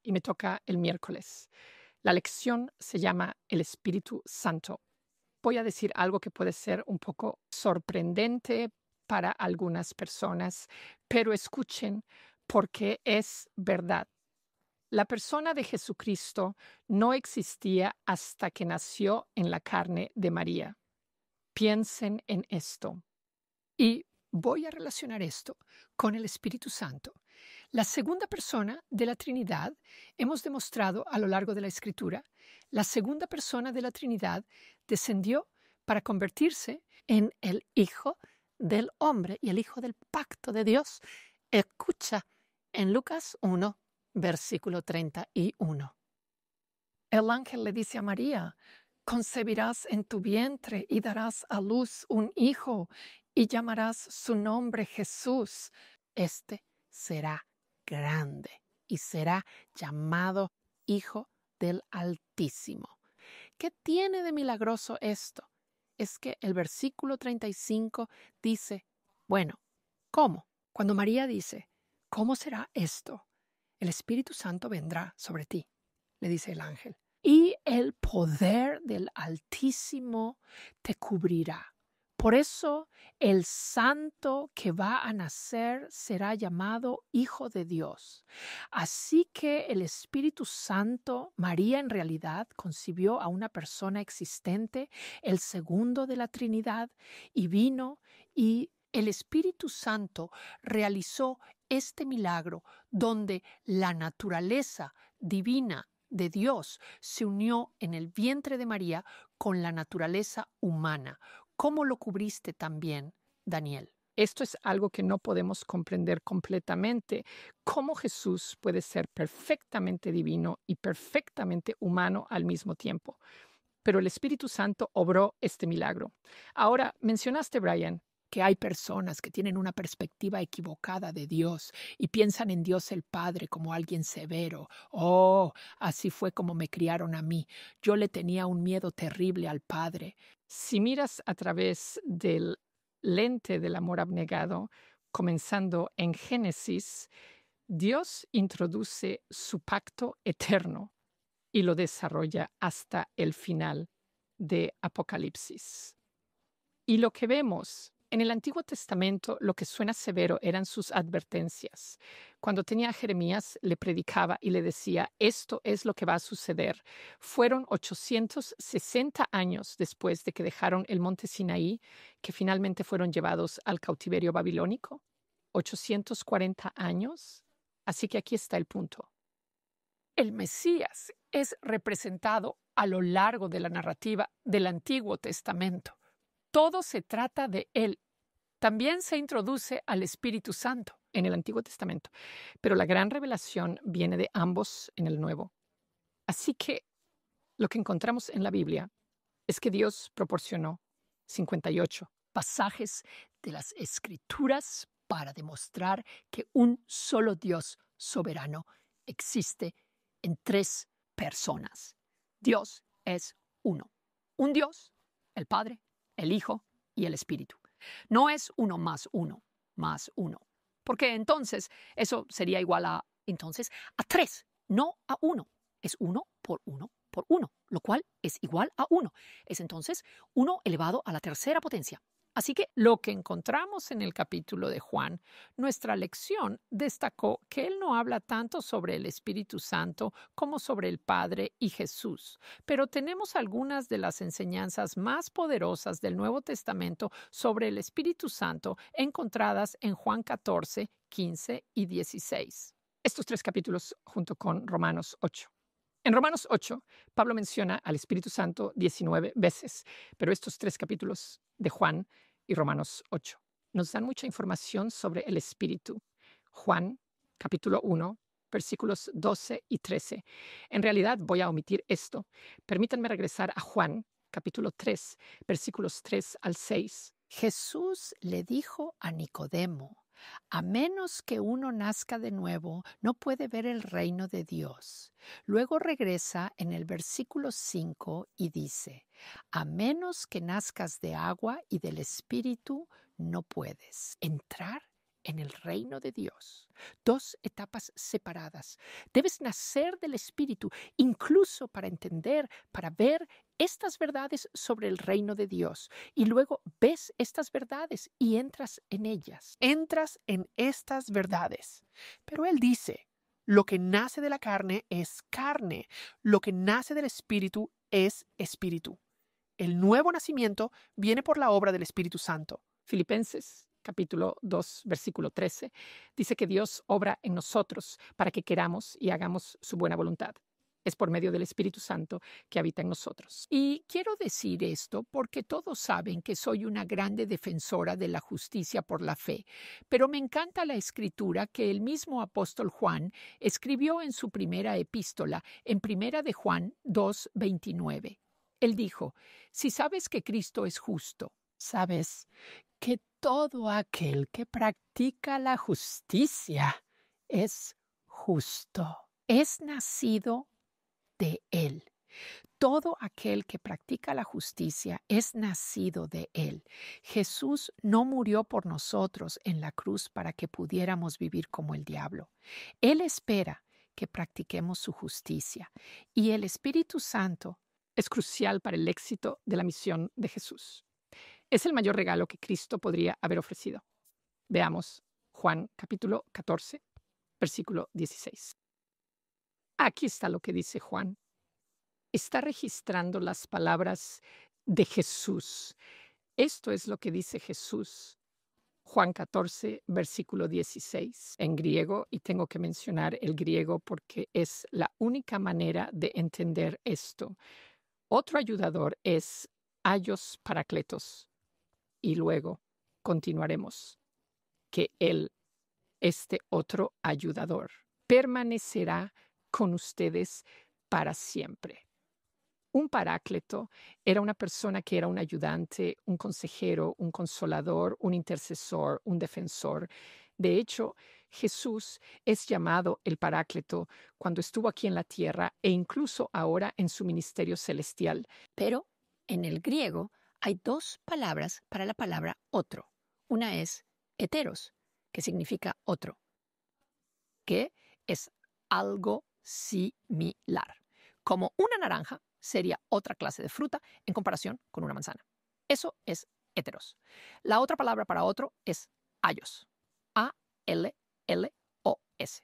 y me toca el miércoles. La lección se llama El Espíritu Santo. Voy a decir algo que puede ser un poco sorprendente para algunas personas, pero escuchen porque es verdad. La persona de Jesucristo no existía hasta que nació en la carne de María. Piensen en esto. Y voy a relacionar esto con el Espíritu Santo. La segunda persona de la Trinidad, hemos demostrado a lo largo de la Escritura, la segunda persona de la Trinidad descendió para convertirse en el Hijo del Hombre y el Hijo del Pacto de Dios. Escucha en Lucas 1, versículo 31. El ángel le dice a María, concebirás en tu vientre y darás a luz un hijo y llamarás su nombre Jesús. Este será grande y será llamado Hijo del Altísimo. ¿Qué tiene de milagroso esto? Es que el versículo 35 dice, bueno, ¿cómo? Cuando María dice, ¿Cómo será esto? El Espíritu Santo vendrá sobre ti, le dice el ángel, y el poder del Altísimo te cubrirá. Por eso el santo que va a nacer será llamado Hijo de Dios. Así que el Espíritu Santo, María en realidad concibió a una persona existente, el segundo de la Trinidad, y vino y el Espíritu Santo realizó este milagro donde la naturaleza divina de Dios se unió en el vientre de María con la naturaleza humana. ¿Cómo lo cubriste también, Daniel? Esto es algo que no podemos comprender completamente. ¿Cómo Jesús puede ser perfectamente divino y perfectamente humano al mismo tiempo? Pero el Espíritu Santo obró este milagro. Ahora, mencionaste, Brian, hay personas que tienen una perspectiva equivocada de Dios y piensan en Dios el Padre como alguien severo. Oh, así fue como me criaron a mí. Yo le tenía un miedo terrible al Padre. Si miras a través del lente del amor abnegado, comenzando en Génesis, Dios introduce su pacto eterno y lo desarrolla hasta el final de Apocalipsis. Y lo que vemos en el Antiguo Testamento lo que suena severo eran sus advertencias. Cuando tenía a Jeremías, le predicaba y le decía, esto es lo que va a suceder. Fueron 860 años después de que dejaron el monte Sinaí, que finalmente fueron llevados al cautiverio babilónico. 840 años. Así que aquí está el punto. El Mesías es representado a lo largo de la narrativa del Antiguo Testamento todo se trata de Él también se introduce al Espíritu Santo en el Antiguo Testamento, pero la gran revelación viene de ambos en el Nuevo. Así que lo que encontramos en la Biblia es que Dios proporcionó 58 pasajes de las Escrituras para demostrar que un solo Dios soberano existe en tres personas. Dios es uno. Un Dios, el Padre, el Hijo y el Espíritu. No es 1 más 1 más 1. porque entonces eso sería igual entonces a 3, no a 1. Es 1 por 1 por 1, lo cual es igual a 1. Es entonces 1 elevado a la tercera potencia. Así que lo que encontramos en el capítulo de Juan, nuestra lección destacó que él no habla tanto sobre el Espíritu Santo como sobre el Padre y Jesús, pero tenemos algunas de las enseñanzas más poderosas del Nuevo Testamento sobre el Espíritu Santo encontradas en Juan 14, 15 y 16. Estos tres capítulos junto con Romanos 8. En Romanos 8, Pablo menciona al Espíritu Santo 19 veces, pero estos tres capítulos de Juan y Romanos 8. Nos dan mucha información sobre el Espíritu. Juan, capítulo 1, versículos 12 y 13. En realidad voy a omitir esto. Permítanme regresar a Juan, capítulo 3, versículos 3 al 6. Jesús le dijo a Nicodemo, a menos que uno nazca de nuevo, no puede ver el reino de Dios. Luego regresa en el versículo 5 y dice, A menos que nazcas de agua y del Espíritu, no puedes entrar en el reino de Dios. Dos etapas separadas. Debes nacer del Espíritu, incluso para entender, para ver estas verdades sobre el reino de Dios y luego ves estas verdades y entras en ellas, entras en estas verdades. Pero Él dice, lo que nace de la carne es carne, lo que nace del Espíritu es Espíritu. El nuevo nacimiento viene por la obra del Espíritu Santo. Filipenses capítulo 2, versículo 13, dice que Dios obra en nosotros para que queramos y hagamos su buena voluntad es por medio del Espíritu Santo que habita en nosotros. Y quiero decir esto porque todos saben que soy una grande defensora de la justicia por la fe, pero me encanta la escritura que el mismo apóstol Juan escribió en su primera epístola, en primera de Juan 2:29. Él dijo, si sabes que Cristo es justo, sabes que todo aquel que practica la justicia es justo. Es nacido de Él. Todo aquel que practica la justicia es nacido de Él. Jesús no murió por nosotros en la cruz para que pudiéramos vivir como el diablo. Él espera que practiquemos su justicia y el Espíritu Santo es crucial para el éxito de la misión de Jesús. Es el mayor regalo que Cristo podría haber ofrecido. Veamos Juan capítulo 14, versículo 16. Aquí está lo que dice Juan. Está registrando las palabras de Jesús. Esto es lo que dice Jesús. Juan 14, versículo 16, en griego, y tengo que mencionar el griego porque es la única manera de entender esto. Otro ayudador es Ayos Paracletos. Y luego continuaremos que él, este otro ayudador, permanecerá con ustedes para siempre. Un paráclito era una persona que era un ayudante, un consejero, un consolador, un intercesor, un defensor. De hecho, Jesús es llamado el paráclito cuando estuvo aquí en la tierra e incluso ahora en su ministerio celestial. Pero en el griego hay dos palabras para la palabra otro. Una es heteros, que significa otro, que es algo similar. Como una naranja sería otra clase de fruta en comparación con una manzana. Eso es heteros. La otra palabra para otro es ayos. A-L-L-O-S.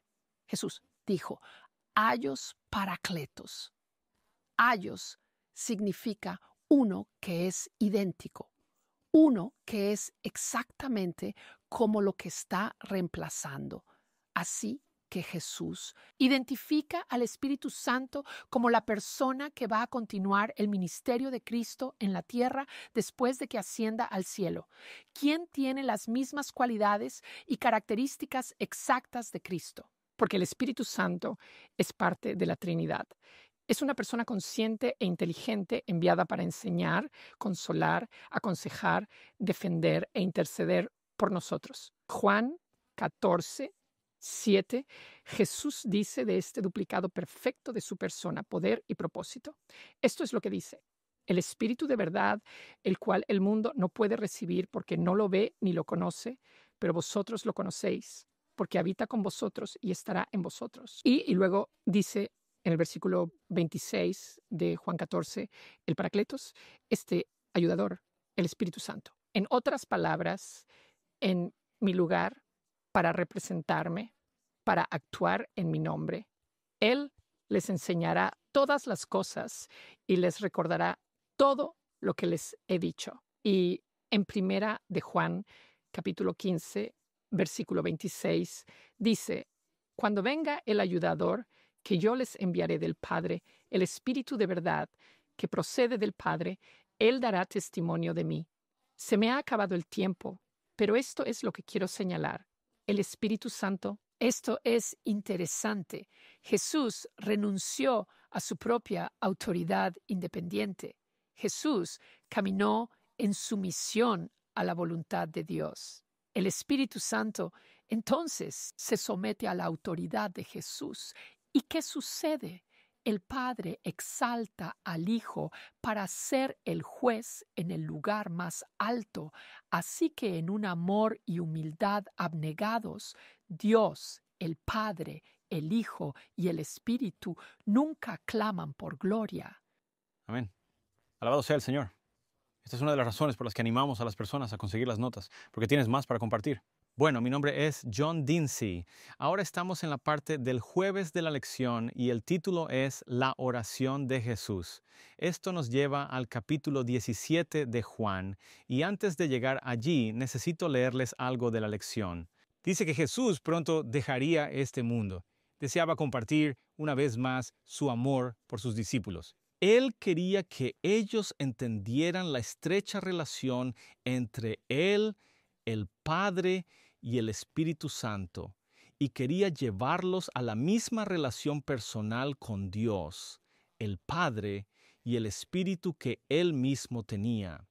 Jesús dijo, ayos paracletos. Ayos significa uno que es idéntico, uno que es exactamente como lo que está reemplazando. Así que Jesús identifica al Espíritu Santo como la persona que va a continuar el ministerio de Cristo en la tierra después de que ascienda al cielo, ¿Quién tiene las mismas cualidades y características exactas de Cristo, porque el Espíritu Santo es parte de la Trinidad. Es una persona consciente e inteligente enviada para enseñar, consolar, aconsejar, defender e interceder por nosotros. Juan 14, 7. Jesús dice de este duplicado perfecto de su persona, poder y propósito. Esto es lo que dice. El Espíritu de verdad, el cual el mundo no puede recibir porque no lo ve ni lo conoce, pero vosotros lo conocéis, porque habita con vosotros y estará en vosotros. Y, luego dice en el versículo 26 de Juan 14, el Paracletos, este ayudador, el Espíritu Santo. En otras palabras, en mi lugar, para representarme, para actuar en mi nombre. Él les enseñará todas las cosas y les recordará todo lo que les he dicho. Y en primera de Juan, capítulo 15, versículo 26, dice, Cuando venga el ayudador, que yo les enviaré del Padre, el Espíritu de verdad, que procede del Padre, Él dará testimonio de mí. Se me ha acabado el tiempo, pero esto es lo que quiero señalar el Espíritu Santo? Esto es interesante. Jesús renunció a su propia autoridad independiente. Jesús caminó en sumisión a la voluntad de Dios. El Espíritu Santo entonces se somete a la autoridad de Jesús. ¿Y qué sucede? el Padre exalta al Hijo para ser el juez en el lugar más alto, así que en un amor y humildad abnegados, Dios, el Padre, el Hijo y el Espíritu nunca claman por gloria. Amén. Alabado sea el Señor. Esta es una de las razones por las que animamos a las personas a conseguir las notas, porque tienes más para compartir. Bueno, mi nombre es John Dinsey. Ahora estamos en la parte del jueves de la lección y el título es La oración de Jesús. Esto nos lleva al capítulo 17 de Juan y antes de llegar allí necesito leerles algo de la lección. Dice que Jesús pronto dejaría este mundo. Deseaba compartir una vez más su amor por sus discípulos. Él quería que ellos entendieran la estrecha relación entre Él, el Padre y el Espíritu Santo y quería llevarlos a la misma relación personal con Dios, el Padre y el Espíritu que él mismo tenía.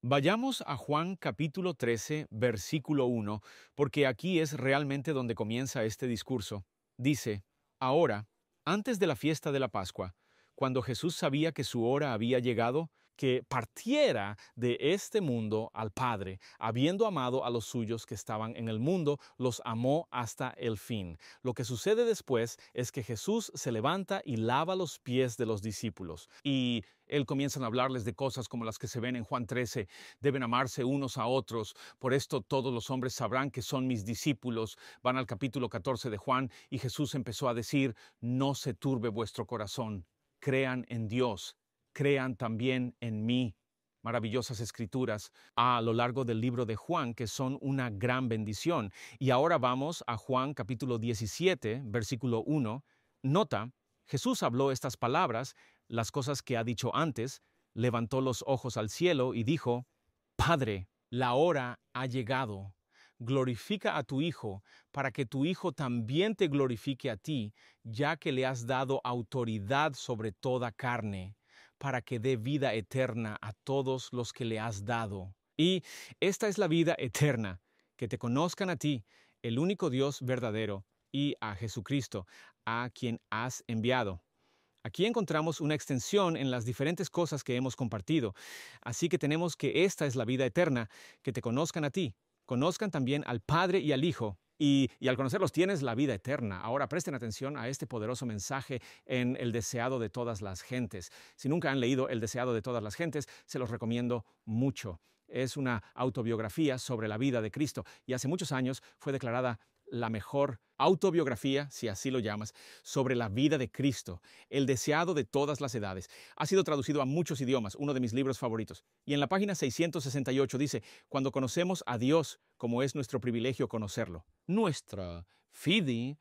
Vayamos a Juan capítulo 13, versículo 1, porque aquí es realmente donde comienza este discurso. Dice, Ahora, antes de la fiesta de la Pascua, cuando Jesús sabía que su hora había llegado, que partiera de este mundo al Padre, habiendo amado a los suyos que estaban en el mundo, los amó hasta el fin. Lo que sucede después es que Jesús se levanta y lava los pies de los discípulos y él comienza a hablarles de cosas como las que se ven en Juan 13. Deben amarse unos a otros. Por esto todos los hombres sabrán que son mis discípulos. Van al capítulo 14 de Juan y Jesús empezó a decir, no se turbe vuestro corazón. Crean en Dios, crean también en mí. Maravillosas escrituras a lo largo del libro de Juan que son una gran bendición. Y ahora vamos a Juan capítulo 17, versículo 1. Nota, Jesús habló estas palabras, las cosas que ha dicho antes, levantó los ojos al cielo y dijo, Padre, la hora ha llegado. Glorifica a tu Hijo, para que tu Hijo también te glorifique a ti, ya que le has dado autoridad sobre toda carne para que dé vida eterna a todos los que le has dado. Y esta es la vida eterna, que te conozcan a ti, el único Dios verdadero, y a Jesucristo, a quien has enviado. Aquí encontramos una extensión en las diferentes cosas que hemos compartido, así que tenemos que esta es la vida eterna, que te conozcan a ti, conozcan también al Padre y al Hijo, y, al conocerlos tienes la vida eterna. Ahora presten atención a este poderoso mensaje en El deseado de todas las gentes. Si nunca han leído El deseado de todas las gentes, se los recomiendo mucho. Es una autobiografía sobre la vida de Cristo y hace muchos años fue declarada la mejor autobiografía, si así lo llamas, sobre la vida de Cristo, el deseado de todas las edades. Ha sido traducido a muchos idiomas, uno de mis libros favoritos. Y en la página 668 dice, cuando conocemos a Dios, como es nuestro privilegio conocerlo. Nuestra FIDI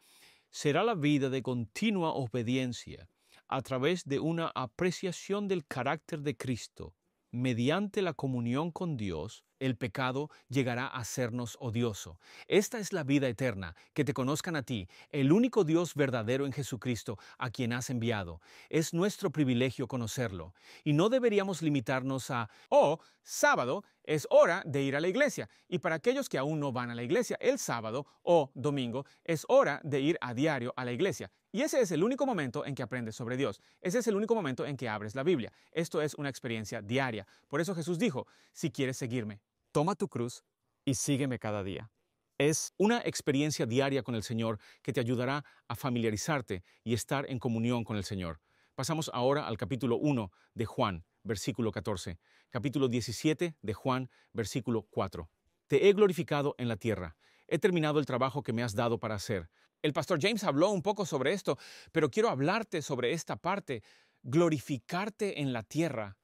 será la vida de continua obediencia a través de una apreciación del carácter de Cristo, mediante la comunión con Dios, el pecado llegará a hacernos odioso. Esta es la vida eterna, que te conozcan a ti, el único Dios verdadero en Jesucristo, a quien has enviado. Es nuestro privilegio conocerlo. Y no deberíamos limitarnos a, oh, sábado es hora de ir a la iglesia. Y para aquellos que aún no van a la iglesia, el sábado o domingo es hora de ir a diario a la iglesia. Y ese es el único momento en que aprendes sobre Dios. Ese es el único momento en que abres la Biblia. Esto es una experiencia diaria. Por eso Jesús dijo, si quieres seguirme, toma tu cruz y sígueme cada día. Es una experiencia diaria con el Señor que te ayudará a familiarizarte y estar en comunión con el Señor. Pasamos ahora al capítulo 1 de Juan, versículo 14, capítulo 17 de Juan, versículo 4. Te he glorificado en la tierra, he terminado el trabajo que me has dado para hacer. El pastor James habló un poco sobre esto, pero quiero hablarte sobre esta parte, glorificarte en la tierra.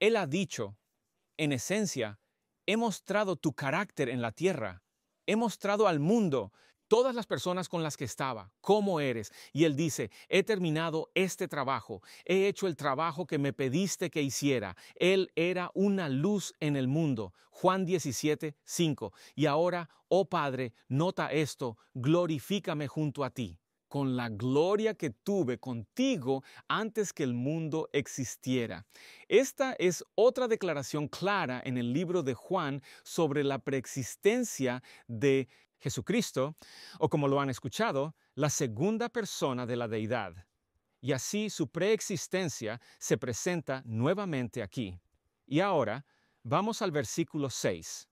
Él ha dicho, en esencia, he mostrado tu carácter en la tierra, he mostrado al mundo todas las personas con las que estaba, cómo eres. Y él dice, he terminado este trabajo, he hecho el trabajo que me pediste que hiciera. Él era una luz en el mundo. Juan 17, 5. Y ahora, oh Padre, nota esto, glorifícame junto a ti con la gloria que tuve contigo antes que el mundo existiera. Esta es otra declaración clara en el libro de Juan sobre la preexistencia de Jesucristo, o como lo han escuchado, la segunda persona de la deidad. Y así su preexistencia se presenta nuevamente aquí. Y ahora vamos al versículo 6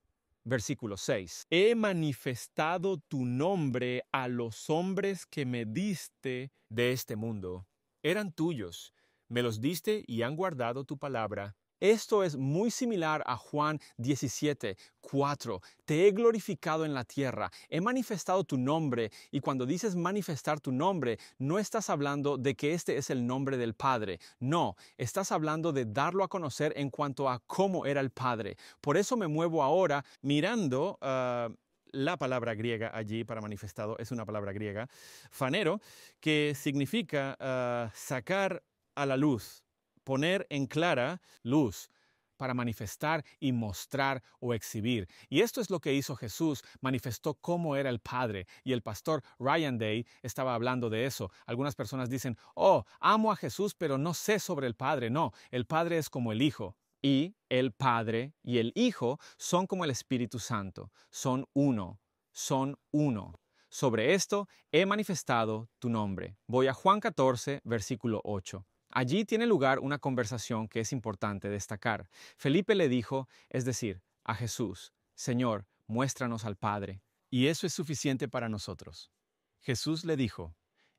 versículo 6. He manifestado tu nombre a los hombres que me diste de este mundo. Eran tuyos, me los diste y han guardado tu palabra. Esto es muy similar a Juan 17, 4. Te he glorificado en la tierra, he manifestado tu nombre, y cuando dices manifestar tu nombre, no estás hablando de que este es el nombre del Padre, no, estás hablando de darlo a conocer en cuanto a cómo era el Padre. Por eso me muevo ahora mirando... Ah, la palabra griega allí para manifestado es una palabra griega, fanero, que significa ah, sacar a la luz, poner en clara luz para manifestar y mostrar o exhibir. Y esto es lo que hizo Jesús, manifestó cómo era el Padre. Y el pastor Ryan Day estaba hablando de eso. Algunas personas dicen, oh, amo a Jesús, pero no sé sobre el Padre. No, el Padre es como el Hijo. Y el Padre y el Hijo son como el Espíritu Santo, son uno, son uno. Sobre esto he manifestado tu nombre. Voy a Juan 14, versículo 8. Allí tiene lugar una conversación que es importante destacar. Felipe le dijo, es decir, a Jesús, Señor, muéstranos al Padre. Y eso es suficiente para nosotros. Jesús le dijo,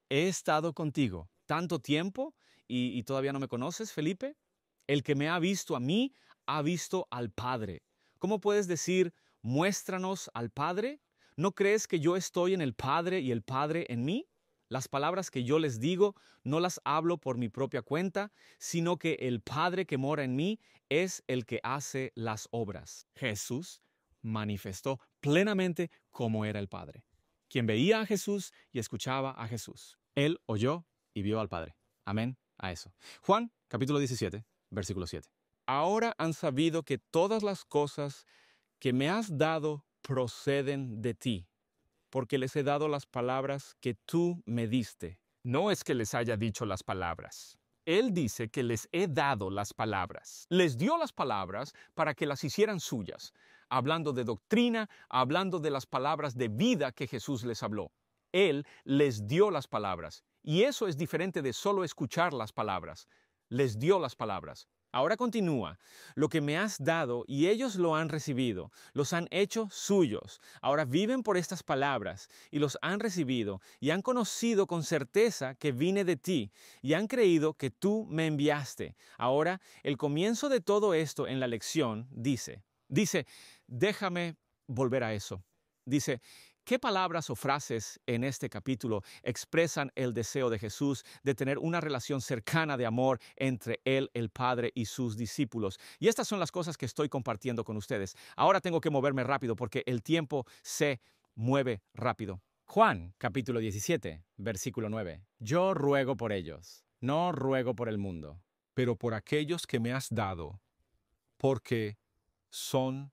he estado contigo tanto tiempo y, todavía no me conoces, Felipe. El que me ha visto a mí, ha visto al Padre. ¿Cómo puedes decir, muéstranos al Padre? ¿No crees que yo estoy en el Padre y el Padre en mí? Las palabras que yo les digo no las hablo por mi propia cuenta, sino que el Padre que mora en mí es el que hace las obras. Jesús manifestó plenamente cómo era el Padre. Quien veía a Jesús y escuchaba a Jesús. Él oyó y vio al Padre. Amén a eso. Juan capítulo 17, versículo 7. Ahora han sabido que todas las cosas que me has dado proceden de ti porque les he dado las palabras que tú me diste. No es que les haya dicho las palabras. Él dice que les he dado las palabras. Les dio las palabras para que las hicieran suyas, hablando de doctrina, hablando de las palabras de vida que Jesús les habló. Él les dio las palabras. Y eso es diferente de solo escuchar las palabras. Les dio las palabras. Ahora continúa, lo que me has dado y ellos lo han recibido, los han hecho suyos, ahora viven por estas palabras y los han recibido y han conocido con certeza que vine de ti y han creído que tú me enviaste. Ahora, el comienzo de todo esto en la lección dice, dice, déjame volver a eso. Dice, ¿Qué palabras o frases en este capítulo expresan el deseo de Jesús de tener una relación cercana de amor entre Él, el Padre y sus discípulos? Y estas son las cosas que estoy compartiendo con ustedes. Ahora tengo que moverme rápido porque el tiempo se mueve rápido. Juan capítulo 17, versículo 9. Yo ruego por ellos, no ruego por el mundo, pero por aquellos que me has dado, porque son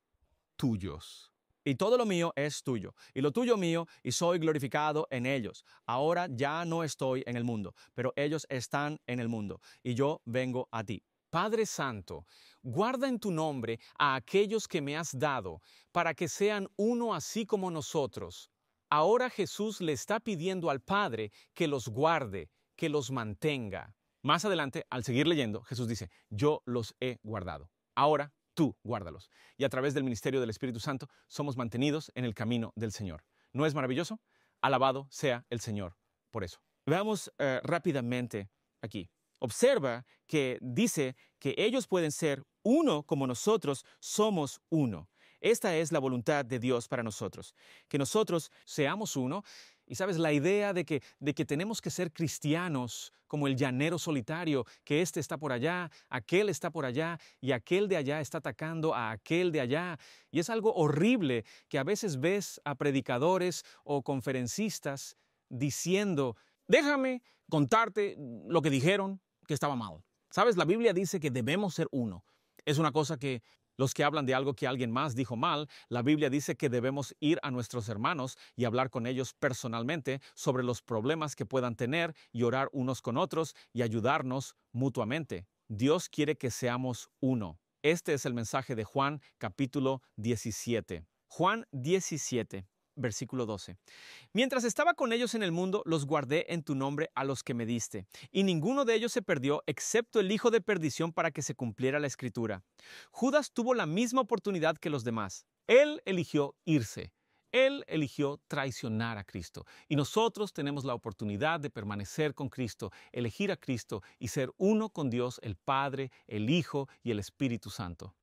tuyos y todo lo mío es tuyo, y lo tuyo mío, y soy glorificado en ellos. Ahora ya no estoy en el mundo, pero ellos están en el mundo, y yo vengo a ti. Padre Santo, guarda en tu nombre a aquellos que me has dado, para que sean uno así como nosotros. Ahora Jesús le está pidiendo al Padre que los guarde, que los mantenga. Más adelante, al seguir leyendo, Jesús dice, yo los he guardado. Ahora tú guárdalos. Y a través del ministerio del Espíritu Santo somos mantenidos en el camino del Señor. ¿No es maravilloso? Alabado sea el Señor por eso. Veamos eh, rápidamente aquí. Observa que dice que ellos pueden ser uno como nosotros somos uno. Esta es la voluntad de Dios para nosotros, que nosotros seamos uno. Y sabes, la idea de que, de que tenemos que ser cristianos como el llanero solitario, que este está por allá, aquel está por allá y aquel de allá está atacando a aquel de allá. Y es algo horrible que a veces ves a predicadores o conferencistas diciendo, déjame contarte lo que dijeron que estaba mal. Sabes, la Biblia dice que debemos ser uno. Es una cosa que los que hablan de algo que alguien más dijo mal, la Biblia dice que debemos ir a nuestros hermanos y hablar con ellos personalmente sobre los problemas que puedan tener y orar unos con otros y ayudarnos mutuamente. Dios quiere que seamos uno. Este es el mensaje de Juan capítulo 17. Juan 17 versículo 12. Mientras estaba con ellos en el mundo, los guardé en tu nombre a los que me diste, y ninguno de ellos se perdió, excepto el hijo de perdición para que se cumpliera la escritura. Judas tuvo la misma oportunidad que los demás. Él eligió irse. Él eligió traicionar a Cristo y nosotros tenemos la oportunidad de permanecer con Cristo, elegir a Cristo y ser uno con Dios, el Padre, el Hijo y el Espíritu Santo.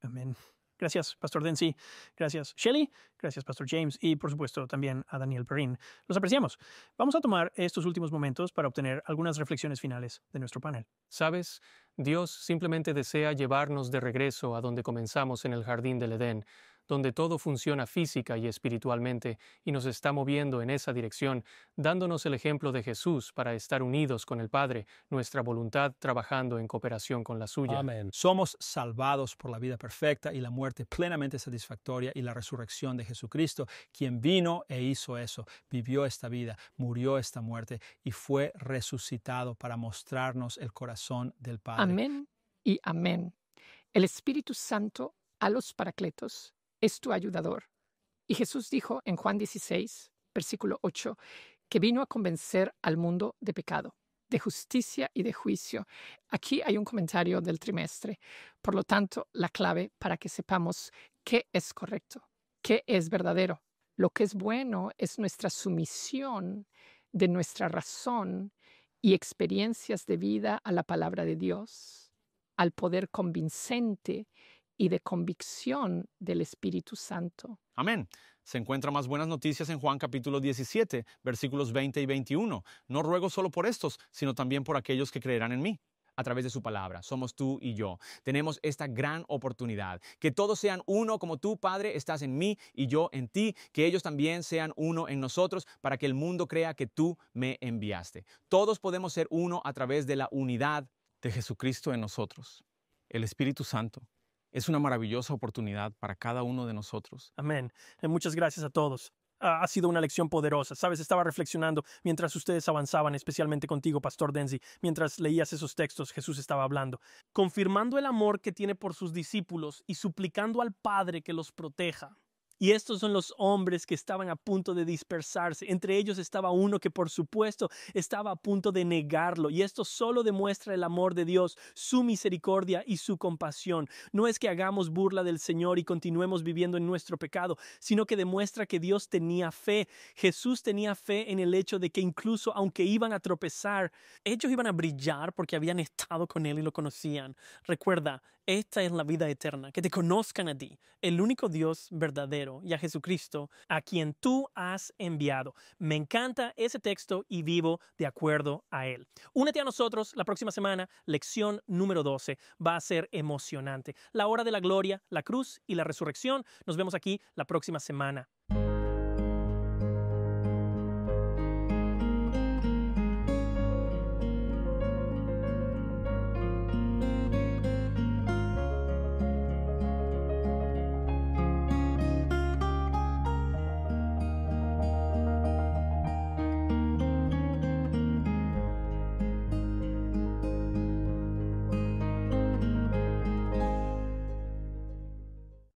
Amén. Gracias, Pastor Densi. Gracias, Shelley. Gracias, Pastor James. Y por supuesto también a Daniel Perrin. Los apreciamos. Vamos a tomar estos últimos momentos para obtener algunas reflexiones finales de nuestro panel. Sabes, Dios simplemente desea llevarnos de regreso a donde comenzamos en el jardín del Edén donde todo funciona física y espiritualmente y nos está moviendo en esa dirección, dándonos el ejemplo de Jesús para estar unidos con el Padre, nuestra voluntad trabajando en cooperación con la suya. Amén. Somos salvados por la vida perfecta y la muerte plenamente satisfactoria y la resurrección de Jesucristo, quien vino e hizo eso, vivió esta vida, murió esta muerte y fue resucitado para mostrarnos el corazón del Padre. Amén y amén. El Espíritu Santo a los paracletos es tu ayudador. Y Jesús dijo en Juan 16, versículo 8, que vino a convencer al mundo de pecado, de justicia y de juicio. Aquí hay un comentario del trimestre. Por lo tanto, la clave para que sepamos qué es correcto, qué es verdadero. Lo que es bueno es nuestra sumisión de nuestra razón y experiencias de vida a la palabra de Dios, al poder convincente y de convicción del Espíritu Santo. Amén. Se encuentran más buenas noticias en Juan capítulo 17, versículos 20 y 21. No ruego solo por estos, sino también por aquellos que creerán en mí a través de su palabra. Somos tú y yo. Tenemos esta gran oportunidad. Que todos sean uno como tú, Padre, estás en mí y yo en ti. Que ellos también sean uno en nosotros para que el mundo crea que tú me enviaste. Todos podemos ser uno a través de la unidad de Jesucristo en nosotros. El Espíritu Santo es una maravillosa oportunidad para cada uno de nosotros. Amén. Eh, muchas gracias a todos. Ha sido una lección poderosa. Sabes, estaba reflexionando mientras ustedes avanzaban, especialmente contigo, Pastor Denzi, mientras leías esos textos, Jesús estaba hablando, confirmando el amor que tiene por sus discípulos y suplicando al Padre que los proteja. Y estos son los hombres que estaban a punto de dispersarse. Entre ellos estaba uno que por supuesto estaba a punto de negarlo. Y esto solo demuestra el amor de Dios, su misericordia y su compasión. No es que hagamos burla del Señor y continuemos viviendo en nuestro pecado, sino que demuestra que Dios tenía fe. Jesús tenía fe en el hecho de que incluso aunque iban a tropezar, ellos iban a brillar porque habían estado con Él y lo conocían. Recuerda, esta es la vida eterna, que te conozcan a ti, el único Dios verdadero, y a Jesucristo, a quien tú has enviado. Me encanta ese texto y vivo de acuerdo a él. Únete a nosotros la próxima semana, lección número 12. Va a ser emocionante. La hora de la gloria, la cruz y la resurrección. Nos vemos aquí la próxima semana.